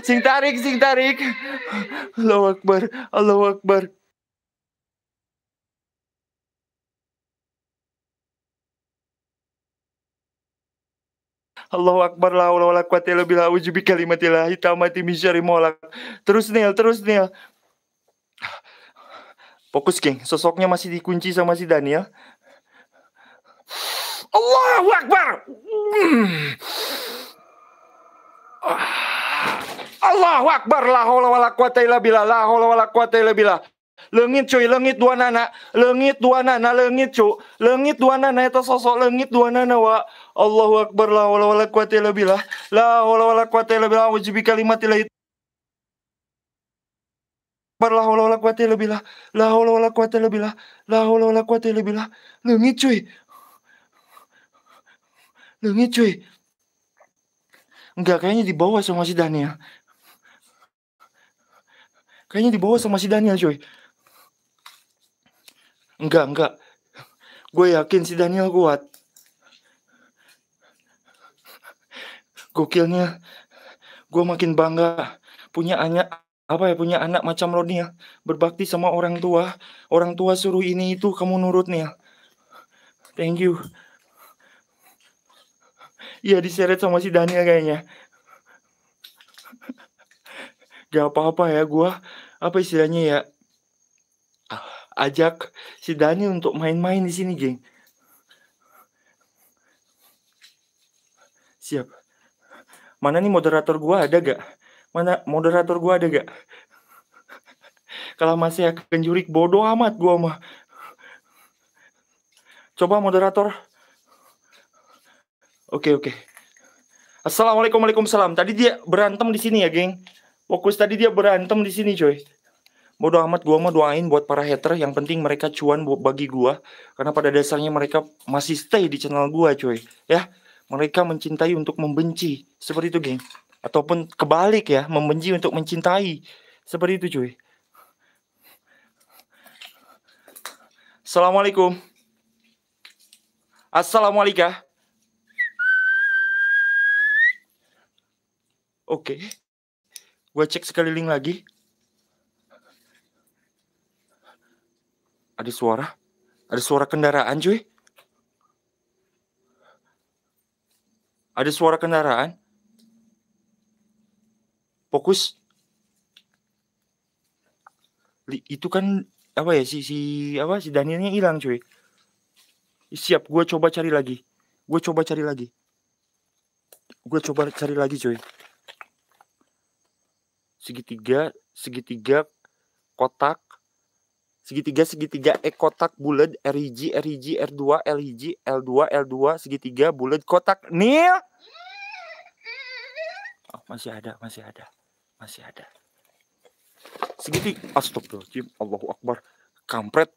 sing tarik sing tarik Allahu Akbar Allahu Akbar Allahu Akbar la haula wala quwata illa billah uji bi kalimatillah tamati min syarri molak. Terus Nil, terus Nil. Fokus, geng. Sosoknya masih dikunci sama si Daniel. Allahu Akbar. Allahu Akbar. La haula wala quwata illa billah. La haula wala quwata illa billah. Leungit cuy, leungit dua nana, leungit dua nana, leungit cuy, leungit dua nana itu sosok leungit dua nana wa. Allahu Akbar la haula wala quwata illa billah. La haula wala quwata illa billah. Wajibi kalimatillah Akbar la haula wala quwata illa billah. La haula wala quwata illa billah. La haula wala quwata illa billah. Leungit cuy. Dengit cuy. Enggak, kayaknya dibawa sama si Daniel. Kayaknya dibawa sama si Daniel cuy. Enggak, enggak. Gue yakin si Daniel kuat. Gokilnya, gue makin bangga punya anak apa ya punya anak macam lo ya berbakti sama orang tua orang tua suruh ini itu kamu nurut nih thank you Iya diseret sama si Daniel kayaknya. Gak apa-apa ya gue apa istilahnya ya ajak si Daniel untuk main-main di sini geng. Siap. Mana nih moderator gua ada gak? Mana moderator gua ada gak? Kalau masih kenjurik bodoh amat gua mah. Coba moderator Oke, oke. Assalamualaikum Waalaikumsalam. Tadi dia berantem di sini ya, geng. Fokus tadi dia berantem di sini, coy. Bodo amat gua mau doain buat para hater, yang penting mereka cuan bagi gua karena pada dasarnya mereka masih stay di channel gua, coy. Ya, mereka mencintai untuk membenci. Seperti itu, geng. Ataupun kebalik ya, membenci untuk mencintai. Seperti itu, coy. Assalamualaikum. Assalamualaikum. Oke. Okay. Gue cek sekali link lagi. Ada suara. Ada suara kendaraan, cuy. Ada suara kendaraan. Fokus. Li, Itu kan apa ya si si apa si Danielnya hilang, cuy. Siap, gue coba cari lagi. Gue coba cari lagi. Gue coba cari lagi, cuy segitiga, segitiga kotak, segitiga, segitiga E kotak, bulat, RIG, RIG, R2, LIG, L2, L2, segitiga, bulat, kotak, nil. Oh, masih ada, masih ada, masih ada. Segitiga, astagfirullahaladzim, Allahu Akbar, kampret.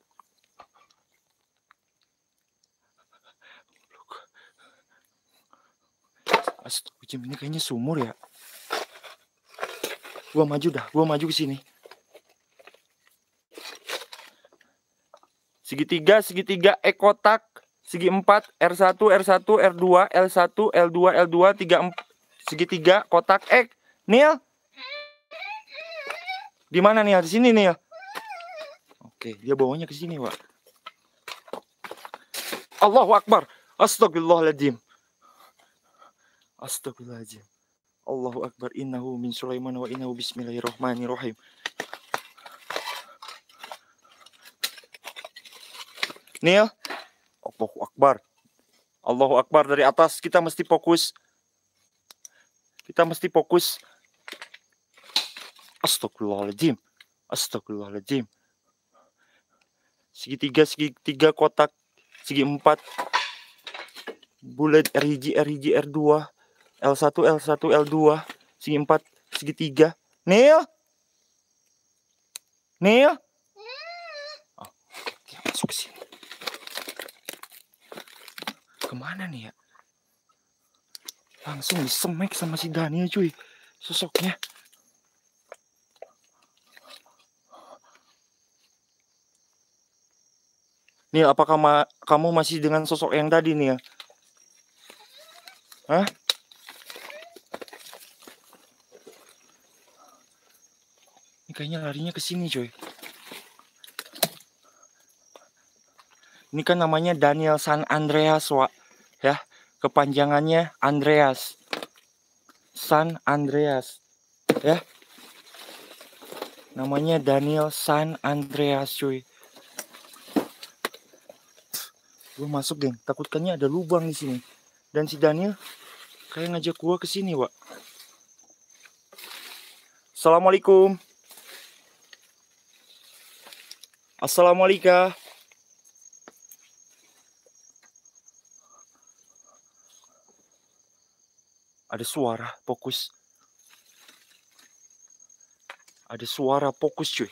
Astagfirullahaladzim, ini kayaknya sumur ya. Gua maju dah, gua maju ke sini. Segitiga, segitiga, E kotak, segi 4, R1, R1, R2, L1, L2, L2, 3, segitiga, kotak, X eh, Nil? Di mana nih Di sini ya. Oke, dia bawanya ke sini, Pak. Allahu Akbar. Astagfirullahaladzim. Astagfirullahaladzim. Allahu akbar innahu min Sulaiman wa innahu bismillahirrahmanirrahim. Nil, Allahu akbar. Allahu akbar dari atas kita mesti fokus. Kita mesti fokus. Astagfirullahaladzim. Astagfirullahaladzim. Segitiga, segitiga kotak, segi empat. Bulat RG, RG, R2. L1, L1, L2, segi 4, segitiga. Neil. Neil. Oh, masuk ke sini. Kemana nih ya? Langsung disemek sama si Daniel cuy. Sosoknya. Nih, apakah ma kamu masih dengan sosok yang tadi, ya? Hah? kayaknya larinya ke sini, coy. Ini kan namanya Daniel San Andreas, Wak. Ya, kepanjangannya Andreas. San Andreas. Ya. Namanya Daniel San Andreas, cuy. Gue masuk, geng. Takutkannya ada lubang di sini. Dan si Daniel kayak ngajak gue ke sini, Wak. Assalamualaikum. Assalamualaikum. Ada suara fokus. Ada suara fokus cuy.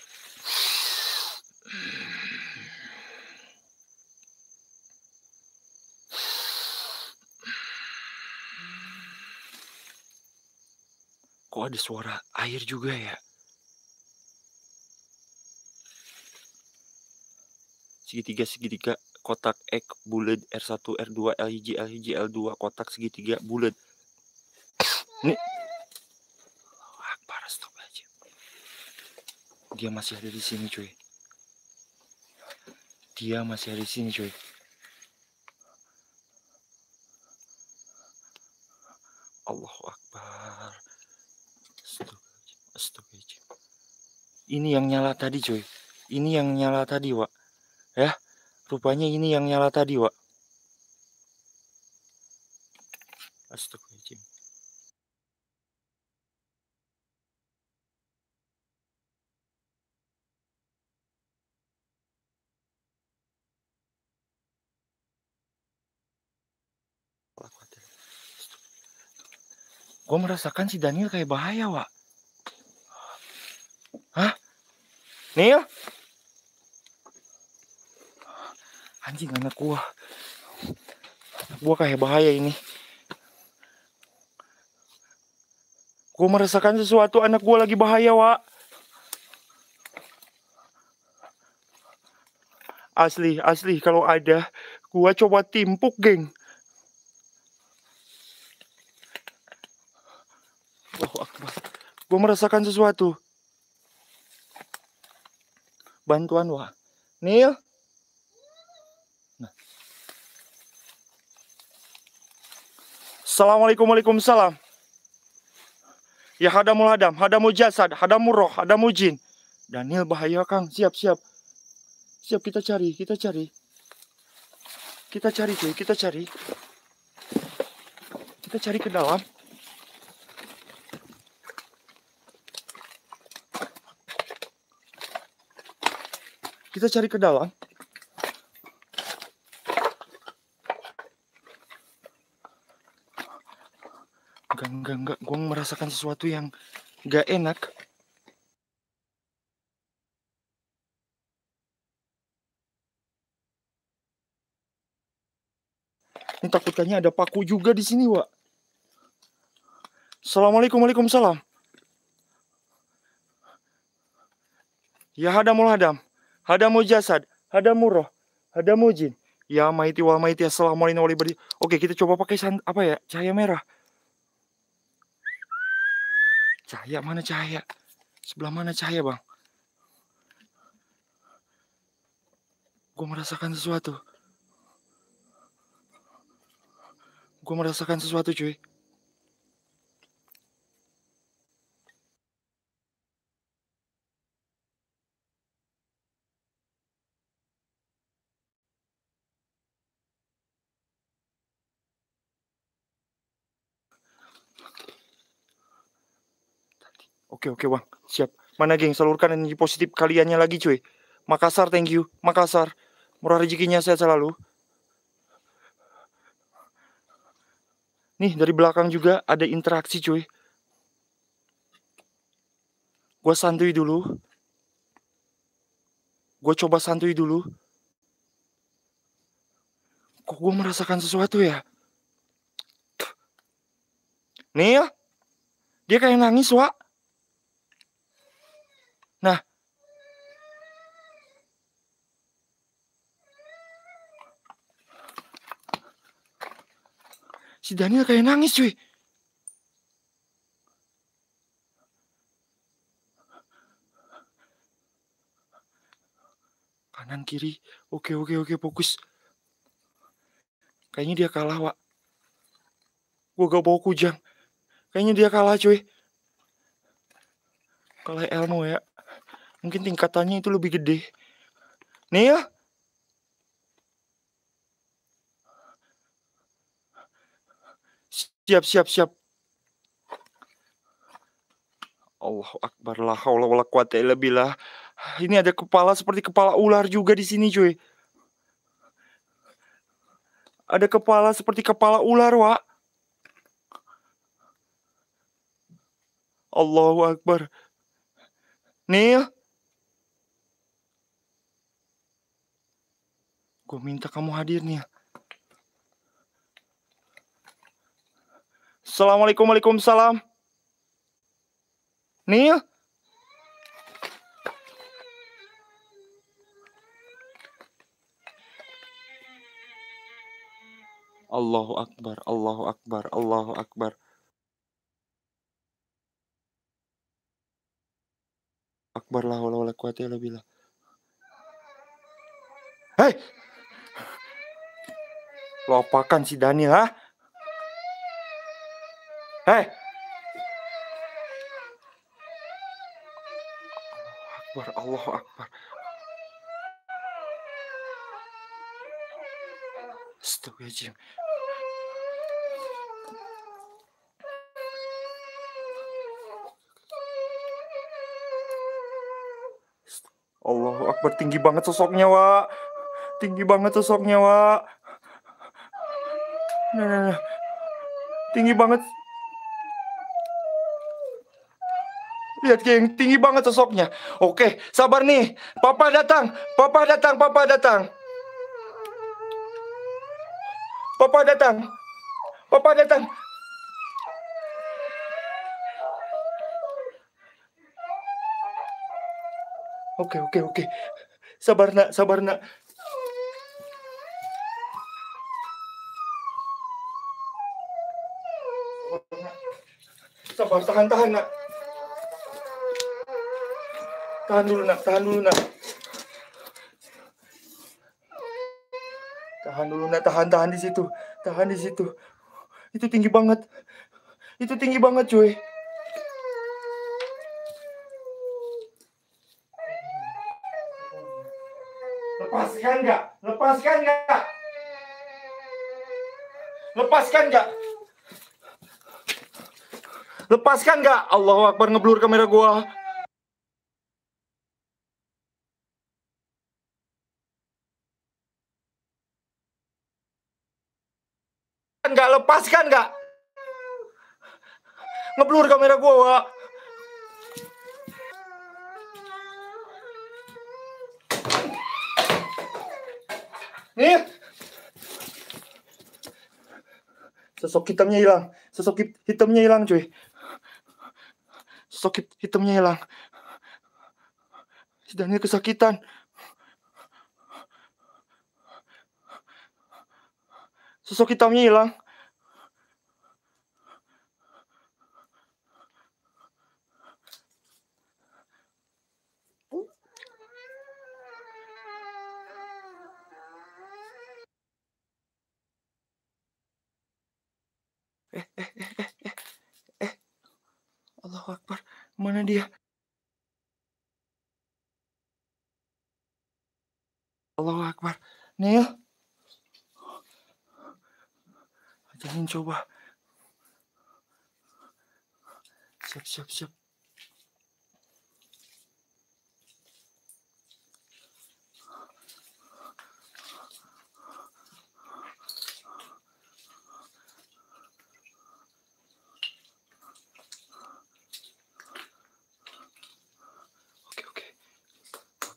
Kok ada suara air juga ya? segitiga segitiga kotak X bulat R1 R2 L1 L1 L2 kotak segitiga bulat ini Akbar stop aja dia masih ada di sini cuy dia masih ada di sini cuy Allah Akbar aja Ini yang nyala tadi cuy Ini yang nyala tadi Wak ya rupanya ini yang nyala tadi Wak Astagfirullahaladzim Gue merasakan si Daniel kayak bahaya, Wak. Hah? Neil? anjing anak gua gua kayak bahaya ini gua merasakan sesuatu anak gua lagi bahaya wa asli asli kalau ada gua coba timpuk geng oh, gua merasakan sesuatu. Bantuan, wa, Neil, Assalamualaikum Waalaikumsalam. Ya hadamul hadam, hadamu jasad, hadamu roh, hadamu jin. Daniel bahaya Kang, siap siap. Siap kita cari, kita cari. Kita cari cuy, kita cari. Kita cari ke dalam. Kita cari ke dalam. Enggak, enggak, enggak. Gue merasakan sesuatu yang enggak enak. Ini takutnya ada paku juga di sini, Wak. Assalamualaikum, waalaikumsalam. Ya hadamul hadam. Hadamu jasad. Hadamu roh. Hadamu jin. Ya maiti wal maiti. Assalamualaikum warahmatullahi wabarakatuh. Oke, kita coba pakai apa ya? Cahaya merah. Cahaya mana cahaya? Sebelah mana cahaya bang? Gue merasakan sesuatu. Gue merasakan sesuatu cuy. Oke oke bang, siap. Mana geng salurkan energi positif kaliannya lagi cuy. Makassar thank you, Makassar. Murah rezekinya saya selalu. Nih dari belakang juga ada interaksi cuy. Gue santuy dulu. Gue coba santuy dulu. Kok gue merasakan sesuatu ya? Nih ya. Dia kayak nangis, Wak. Si Daniel kayak nangis cuy. Kanan kiri. Oke oke oke fokus. Kayaknya dia kalah, Wak. Gue gak bawa kujang. Kayaknya dia kalah, cuy. Kalah Elmo ya. Mungkin tingkatannya itu lebih gede. Nih ya. siap siap siap Allahu akbar lah. Allah wala quwata lebih lah. ini ada kepala seperti kepala ular juga di sini cuy ada kepala seperti kepala ular wa Allahu akbar Neil Gue minta kamu hadir nih. Assalamualaikum, waalaikumsalam. Nil? Allahu Akbar, Allahu Akbar, Allahu Akbar. Akbar lah walau lah kuatnya lebih lah. Hei! Lo apakan si Daniel, ha? Hei. Eh. Akbar, Allah Akbar. Astagfirullahaladzim. Allahu Akbar, tinggi banget sosoknya, Wak. Tinggi banget sosoknya, Wak. Nah, nah, nah. Tinggi banget. lihat yang tinggi banget sosoknya. Oke, sabar nih. Papa datang, papa datang, papa datang. Papa datang. Papa datang. Oke, oke, oke. Sabar nak, sabar nak. Sabar, tahan-tahan nak. Tahan dulu nak, tahan dulu nak. Tahan dulu nak, tahan tahan di situ. Tahan di situ. Itu tinggi banget. Itu tinggi banget, cuy. Lepaskan nggak? Lepaskan nggak? Lepaskan nggak? Lepaskan nggak? Allahu Akbar ngeblur kamera gua. lepaskan nggak? Ngeblur kamera gua Wak. Nih. Sosok hitamnya hilang. Sosok hitamnya hilang, cuy. Sosok hitamnya hilang. sedangnya kesakitan. Sosok hitamnya hilang. Akbar. Mana dia? Allahu Akbar. Neil. Jangan coba. Siap, siap, siap.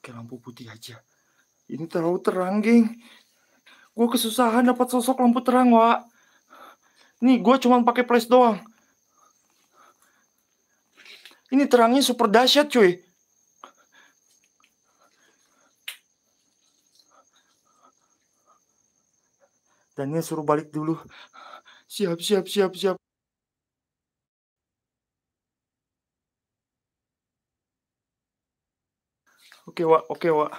pakai lampu putih aja. Ini terlalu terang, geng. Gue kesusahan dapat sosok lampu terang, wa. Nih, gue cuma pakai flash doang. Ini terangnya super dahsyat, cuy. Dan ini suruh balik dulu. Siap, siap, siap, siap. Oke, Wak. Oke, Wak.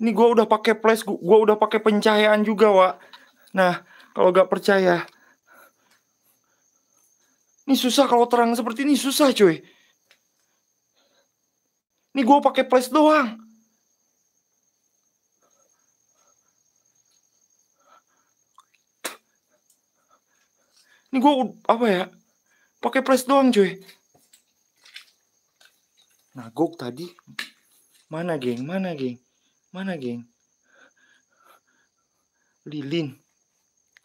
Ini gua udah pakai flash, gua udah pakai pencahayaan juga, Wak. Nah, kalau gak percaya. Ini susah kalau terang seperti ini susah, cuy. Ini gua pakai flash doang. Ini gue apa ya? Pakai flash doang cuy. Nah, gue tadi Mana geng? Mana geng? Mana geng? Lilin.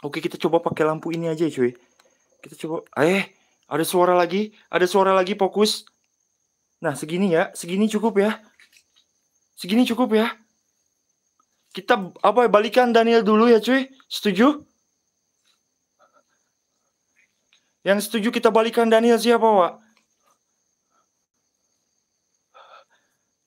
Oke, kita coba pakai lampu ini aja, cuy. Kita coba eh ada suara lagi, ada suara lagi fokus. Nah, segini ya. Segini cukup ya. Segini cukup ya. Kita apa balikan Daniel dulu ya, cuy. Setuju? Yang setuju kita balikan Daniel siapa, Wak?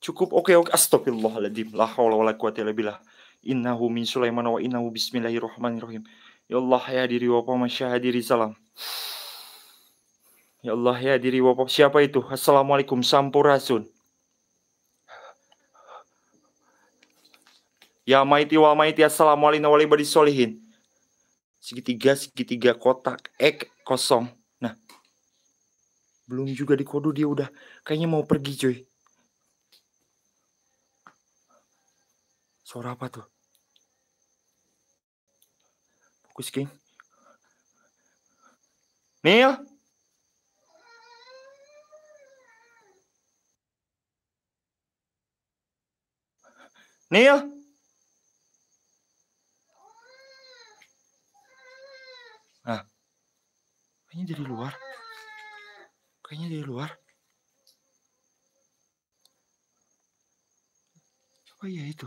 cukup oke okay, oke okay. astagfirullahaladzim la haula wala quwata illa billah innahu min sulaiman wa innahu bismillahirrahmanirrahim ya Allah ya diri wa syahadiri ya salam ya Allah ya diri wa siapa itu assalamualaikum sampurasun Ya maiti wa maiti assalamualaikum warahmatullahi solihin. Segitiga, segitiga kotak, ek kosong. Nah, belum juga di dia udah kayaknya mau pergi coy. Suara apa tuh? Fokus, King. Neil? Neil? Nah, kayaknya dari luar. Kayaknya dari luar. Apa ya itu?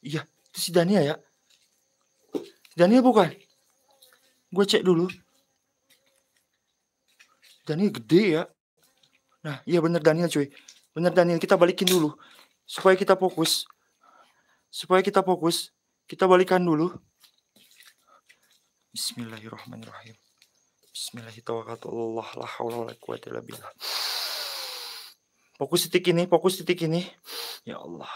Iya, itu si Dania ya. Si Dania bukan? Gue cek dulu. Daniel gede ya. Nah, iya bener Daniel cuy. Bener Daniel, kita balikin dulu. Supaya kita fokus. Supaya kita fokus. Kita balikan dulu. Bismillahirrahmanirrahim. Bismillahirrahmanirrahim. Fokus titik ini, fokus titik ini. Ya Allah.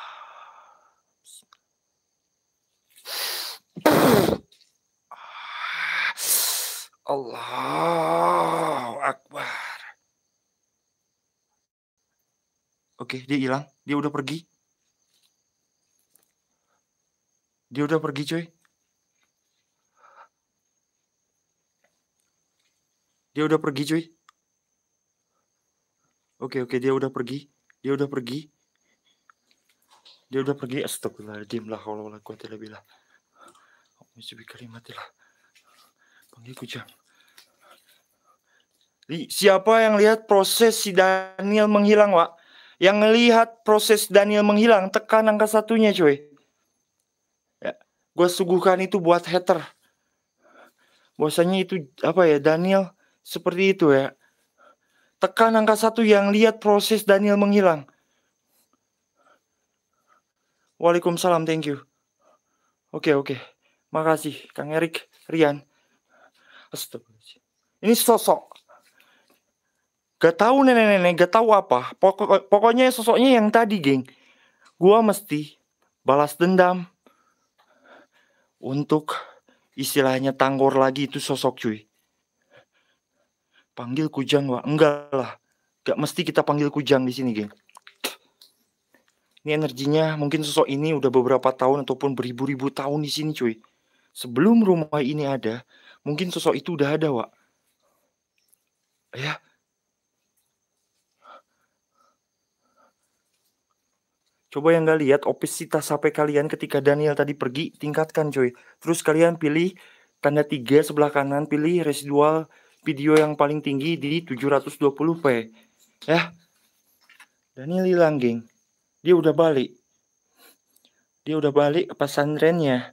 Allahu Akbar. Oke, dia hilang. Dia udah pergi. Dia udah pergi, cuy. Dia udah pergi, cuy. Oke, oke, dia udah pergi. Dia udah pergi. Dia udah pergi. Astagfirullahaladzim. lah, haula wala quwata illa billah. Panggil kujang. Ya. Siapa yang lihat proses si Daniel menghilang, Wak? Yang melihat proses Daniel menghilang, tekan angka satunya, cuy. Ya, gue suguhkan itu buat hater. Bahwasanya itu apa ya Daniel seperti itu ya. Tekan angka satu yang lihat proses Daniel menghilang. Waalaikumsalam, thank you. Oke, okay, oke. Okay. Makasih, Kang Erik, Rian. Astagfirullahaladzim. Ini sosok. Gak tau nenek-nenek, gak tau apa. Pokok, pokoknya sosoknya yang tadi, geng. Gua mesti balas dendam untuk istilahnya tanggor lagi itu sosok cuy. Panggil kujang, wa, Enggak lah. Gak mesti kita panggil kujang di sini, geng ini energinya mungkin sosok ini udah beberapa tahun ataupun beribu-ribu tahun di sini cuy. Sebelum rumah ini ada, Mungkin sosok itu udah ada, Wak. Ya. Coba yang gak lihat opisitas sampai kalian ketika Daniel tadi pergi, tingkatkan coy. Terus kalian pilih tanda tiga sebelah kanan, pilih residual video yang paling tinggi di 720p. Ya. Daniel hilang, geng. Dia udah balik. Dia udah balik ke pesantrennya.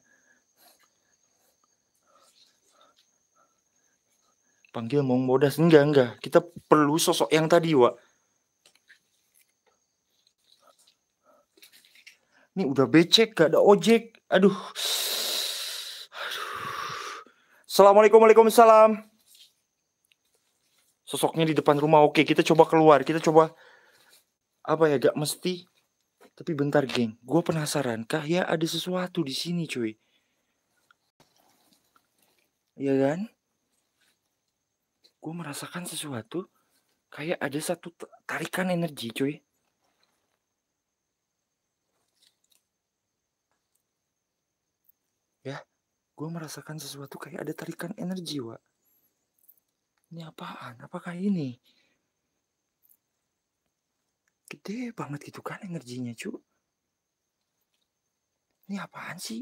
panggil mau Bodas enggak enggak kita perlu sosok yang tadi wa. ini udah becek gak ada ojek aduh, aduh. Assalamualaikum Waalaikumsalam sosoknya di depan rumah oke kita coba keluar kita coba apa ya gak mesti tapi bentar geng gue penasaran kah ya ada sesuatu di sini cuy Iya kan? gue merasakan sesuatu kayak ada satu tarikan energi cuy ya gue merasakan sesuatu kayak ada tarikan energi wa ini apaan apakah ini gede banget gitu kan energinya cuy ini apaan sih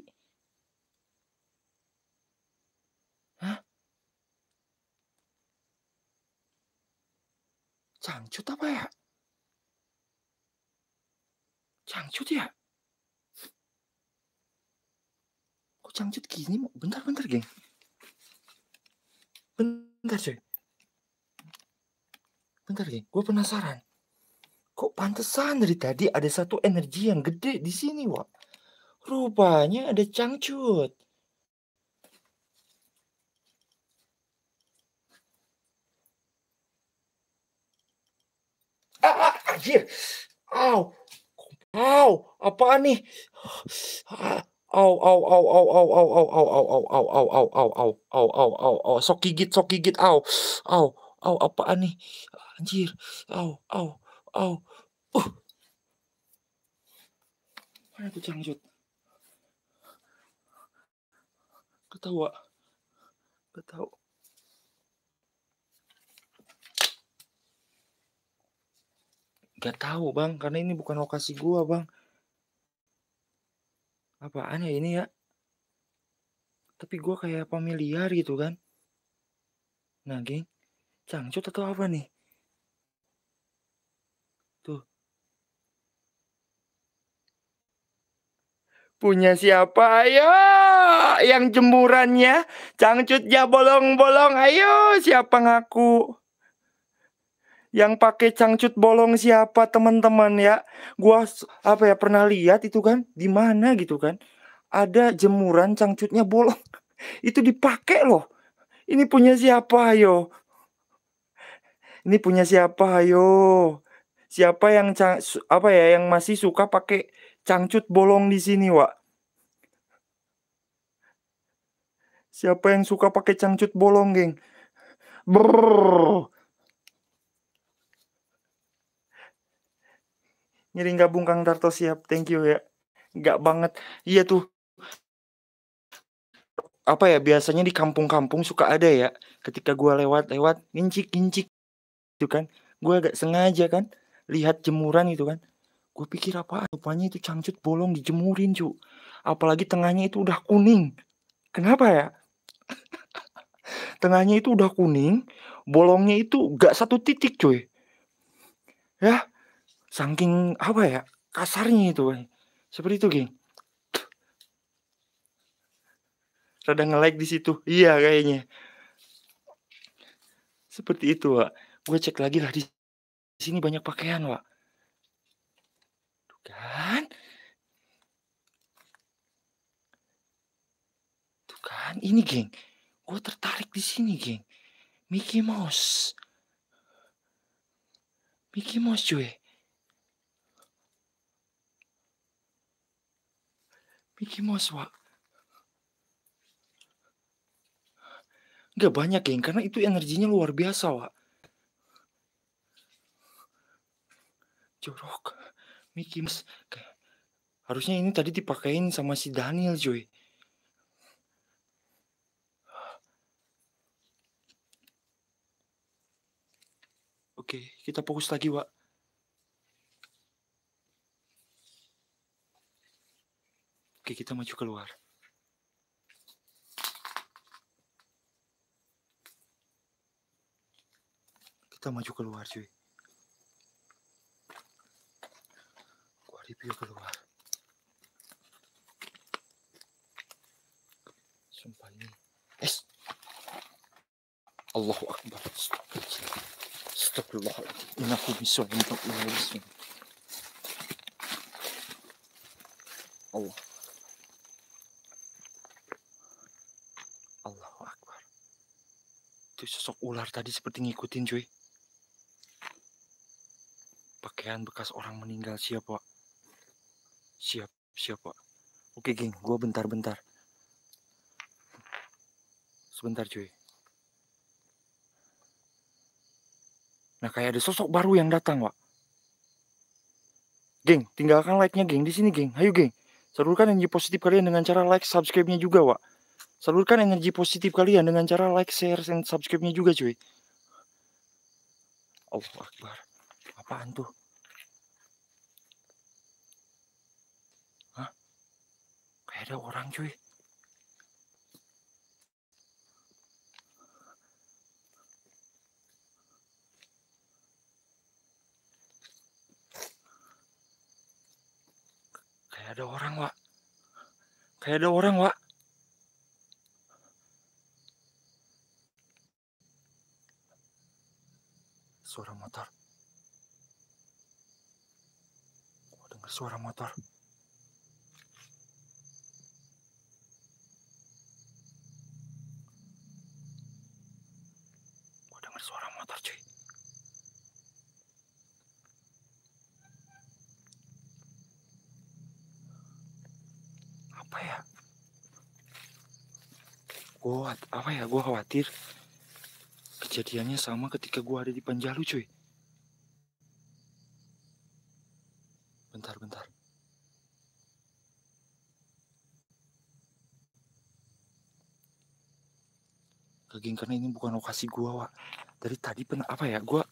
Cangcut apa ya? Cangcut ya? Kok cangcut gini? Bentar-bentar, geng. Bentar, cuy. Bentar, geng. Gue penasaran. Kok pantesan dari tadi ada satu energi yang gede di sini, Wak? Rupanya ada cangcut. anjir. Au. Au, apa nih? Au, au, au, au, au, au, au, au, au, au, au, au, au, au, au, au, au, au, au, sok gigit, sok gigit, au, au, au, apaan nih? Anjir, au, au, au, uh. Mana tuh au, Ketawa, ketawa. Gak tahu bang, karena ini bukan lokasi gua bang. Apaan ya ini ya? Tapi gua kayak familiar gitu kan. Nah geng, cangcut atau apa nih? Tuh. Punya siapa? Ayo! Yang jemurannya, cangcutnya bolong-bolong. Ayo, siapa ngaku? yang pakai cangcut bolong siapa teman-teman ya gua apa ya pernah lihat itu kan di mana gitu kan ada jemuran cangcutnya bolong *laughs* itu dipakai loh ini punya siapa ayo ini punya siapa ayo siapa yang cang, apa ya yang masih suka pakai cangcut bolong di sini wa siapa yang suka pakai cangcut bolong geng Brrr. nyeri gabung Kang Darto siap. Thank you ya. Gak banget. Iya tuh. Apa ya biasanya di kampung-kampung suka ada ya. Ketika gua lewat-lewat ngincik-ngincik itu kan. Gua agak sengaja kan lihat jemuran itu kan. Gue pikir apa rupanya itu cangcut bolong dijemurin cu. Apalagi tengahnya itu udah kuning. Kenapa ya? *laughs* tengahnya itu udah kuning, bolongnya itu gak satu titik cuy. Ya, saking apa ya kasarnya itu woy. seperti itu geng rada nge-like di situ iya kayaknya seperti itu wa. gue cek lagi lah di sini banyak pakaian wa. Tuh kan Tuh kan ini geng gue tertarik di sini geng Mickey Mouse Mickey Mouse cuy Mickey Mouse, Wak. Gak banyak, geng. Karena itu energinya luar biasa, Wak. Jorok. Mickey Mouse. Harusnya ini tadi dipakein sama si Daniel, Joy. Oke, kita fokus lagi, Wak. Oke, kita maju keluar. Kita maju keluar, cuy. Gua review keluar. Sumpah ini. Es. Allahu Akbar. Astagfirullahaladzim. Innahu bisawin. Innahu bisawin. Allah. sosok ular tadi seperti ngikutin cuy. Pakaian bekas orang meninggal siap pak. Siap, siap pak. Oke geng, gue bentar-bentar. Sebentar cuy. Nah kayak ada sosok baru yang datang pak. Geng, tinggalkan like-nya geng di sini geng. Ayo geng, serukan energi positif kalian dengan cara like, subscribe-nya juga pak. Salurkan energi positif kalian dengan cara like, share, dan subscribe-nya juga cuy. Allah Akbar. Apaan tuh? Hah? Kayak ada orang cuy. Kayak ada orang, Wak. Kayak ada orang, Wak. suara motor. gua dengar suara motor. gua dengar suara motor cuy. Apa ya? gua, apa ya? gua khawatir Kejadiannya sama ketika gue ada di Panjalu, cuy. Bentar, bentar. Kaging karena ini bukan lokasi gua, Wak. Dari tadi pernah apa ya? Gua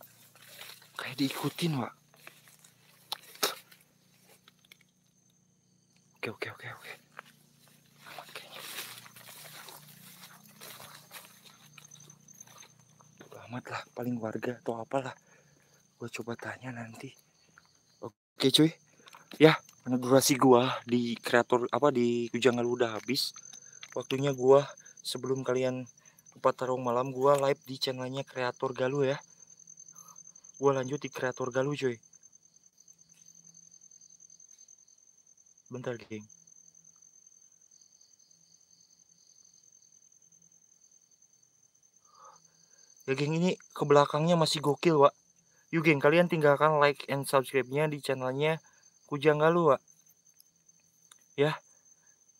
kayak diikutin, Wak. Oke, oke, oke, oke. amat lah paling warga atau apalah gue coba tanya nanti oke cuy ya karena durasi gue di kreator apa di lu udah habis waktunya gua sebelum kalian empat tarung malam gua live di channelnya kreator galuh ya gue lanjut di kreator galuh cuy bentar geng ya geng ini ke belakangnya masih gokil Wak yuk geng kalian tinggalkan like and subscribe-nya di channelnya Kujang Galuh Wak ya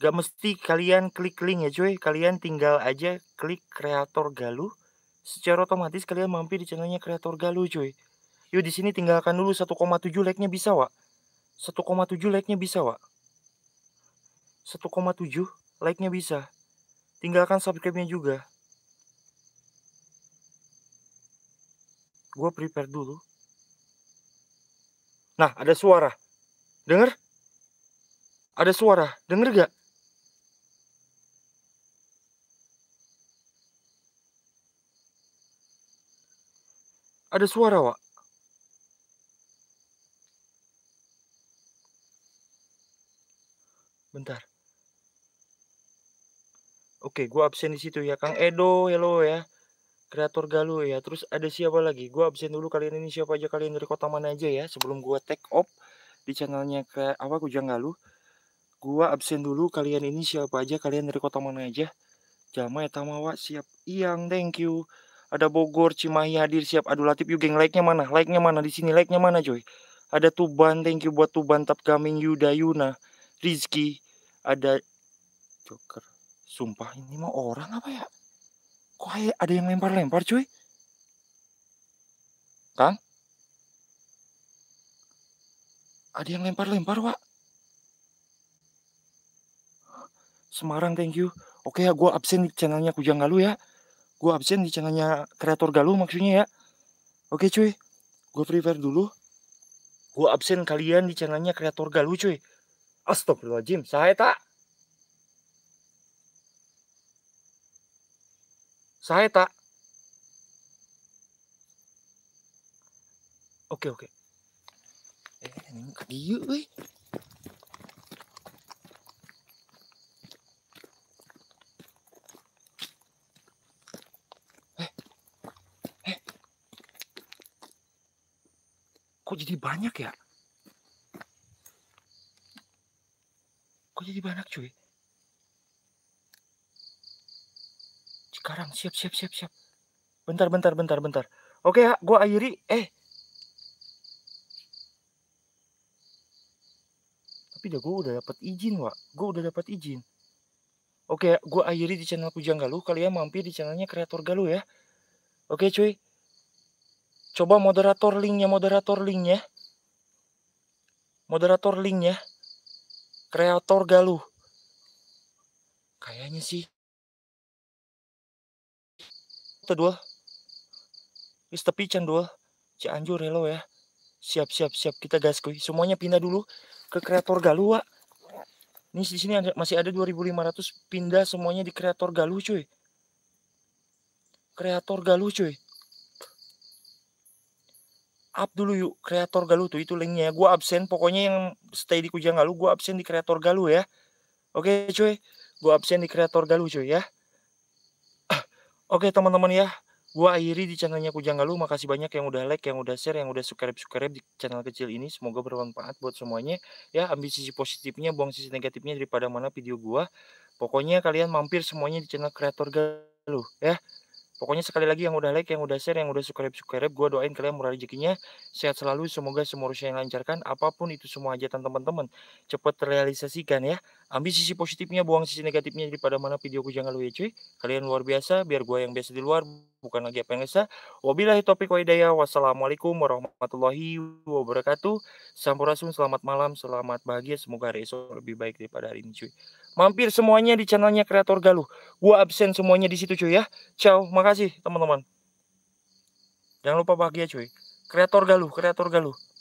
gak mesti kalian klik link ya cuy kalian tinggal aja klik kreator Galuh secara otomatis kalian mampir di channelnya kreator Galuh cuy yuk di sini tinggalkan dulu 1,7 like-nya bisa Wak 1,7 like-nya bisa Wak 1,7 like-nya bisa tinggalkan subscribe-nya juga gue prepare dulu. Nah, ada suara. Dengar? Ada suara. Dengar gak? Ada suara, Wak. Bentar. Oke, gue absen di situ ya, Kang Edo. Hello ya kreator Galuh ya. Terus ada siapa lagi? Gua absen dulu kalian ini siapa aja kalian dari kota mana aja ya sebelum gua take off di channelnya ke apa Kujang Galuh. Gua absen dulu kalian ini siapa aja kalian dari kota mana aja. Jama ya Tamawa siap. Iyang thank you. Ada Bogor, Cimahi hadir siap. Aduh Latif, you geng like-nya mana? Like-nya mana di sini? Like-nya mana, coy? Ada Tuban, thank you buat Tuban Tap Gaming Yuda Yuna, Rizky, ada Joker. Sumpah ini mah orang apa ya? Kok ada yang lempar-lempar cuy? Kang? Ada yang lempar-lempar, Wak. Semarang, thank you. Oke ya, gue absen di channelnya Kujang Galuh ya. Gue absen di channelnya Kreator Galuh maksudnya ya. Oke cuy, gue prefer dulu. Gue absen kalian di channelnya Kreator Galuh cuy. Astagfirullahaladzim, saya tak. saya tak oke oke eh, eh eh. kok jadi banyak ya? Kok jadi banyak cuy? sekarang siap siap siap siap bentar bentar bentar bentar oke ya gue akhiri eh tapi dah gue udah dapat izin wa gue udah dapat izin oke ya gue akhiri di channel Kujang Galuh kalian ya, mampir di channelnya kreator Galuh ya oke cuy coba moderator linknya moderator linknya moderator linknya kreator Galuh kayaknya sih dua wis tepi can dua Cianjur hello ya siap siap siap kita gas kuy semuanya pindah dulu ke kreator Galua, Wak. Ini di sini masih ada 2500 pindah semuanya di kreator Galuh cuy. Kreator Galuh cuy. Up dulu yuk kreator Galuh tuh itu linknya. Ya. Gua absen pokoknya yang stay di Kujang Galuh gua absen di kreator Galuh ya. Oke cuy, gua absen di kreator Galuh cuy ya. Oke teman-teman ya, gua akhiri di channelnya Kujang Galuh. Makasih banyak yang udah like, yang udah share, yang udah subscribe-subscribe di channel kecil ini. Semoga bermanfaat buat semuanya. Ya, ambil sisi positifnya, buang sisi negatifnya daripada mana video gua. Pokoknya kalian mampir semuanya di channel Kreator Galuh ya. Pokoknya sekali lagi yang udah like, yang udah share, yang udah subscribe, subscribe, gue doain kalian murah rezekinya, sehat selalu, semoga semua urusan yang lancarkan, apapun itu semua hajatan teman-teman, cepat terrealisasikan ya. Ambil sisi positifnya, buang sisi negatifnya, daripada mana videoku jangan lupa ya cuy. Kalian luar biasa, biar gue yang biasa di luar, bukan lagi apa yang bisa. Wabillahi topik wa hidayah. Wassalamualaikum warahmatullahi wabarakatuh. Sampurasun, selamat malam, selamat bahagia. Semoga hari esok lebih baik daripada hari ini cuy. Mampir semuanya di channelnya Kreator Galuh. Gua absen semuanya di situ cuy ya. Ciao, makasih teman-teman. Jangan lupa bahagia cuy. Kreator Galuh, Kreator Galuh.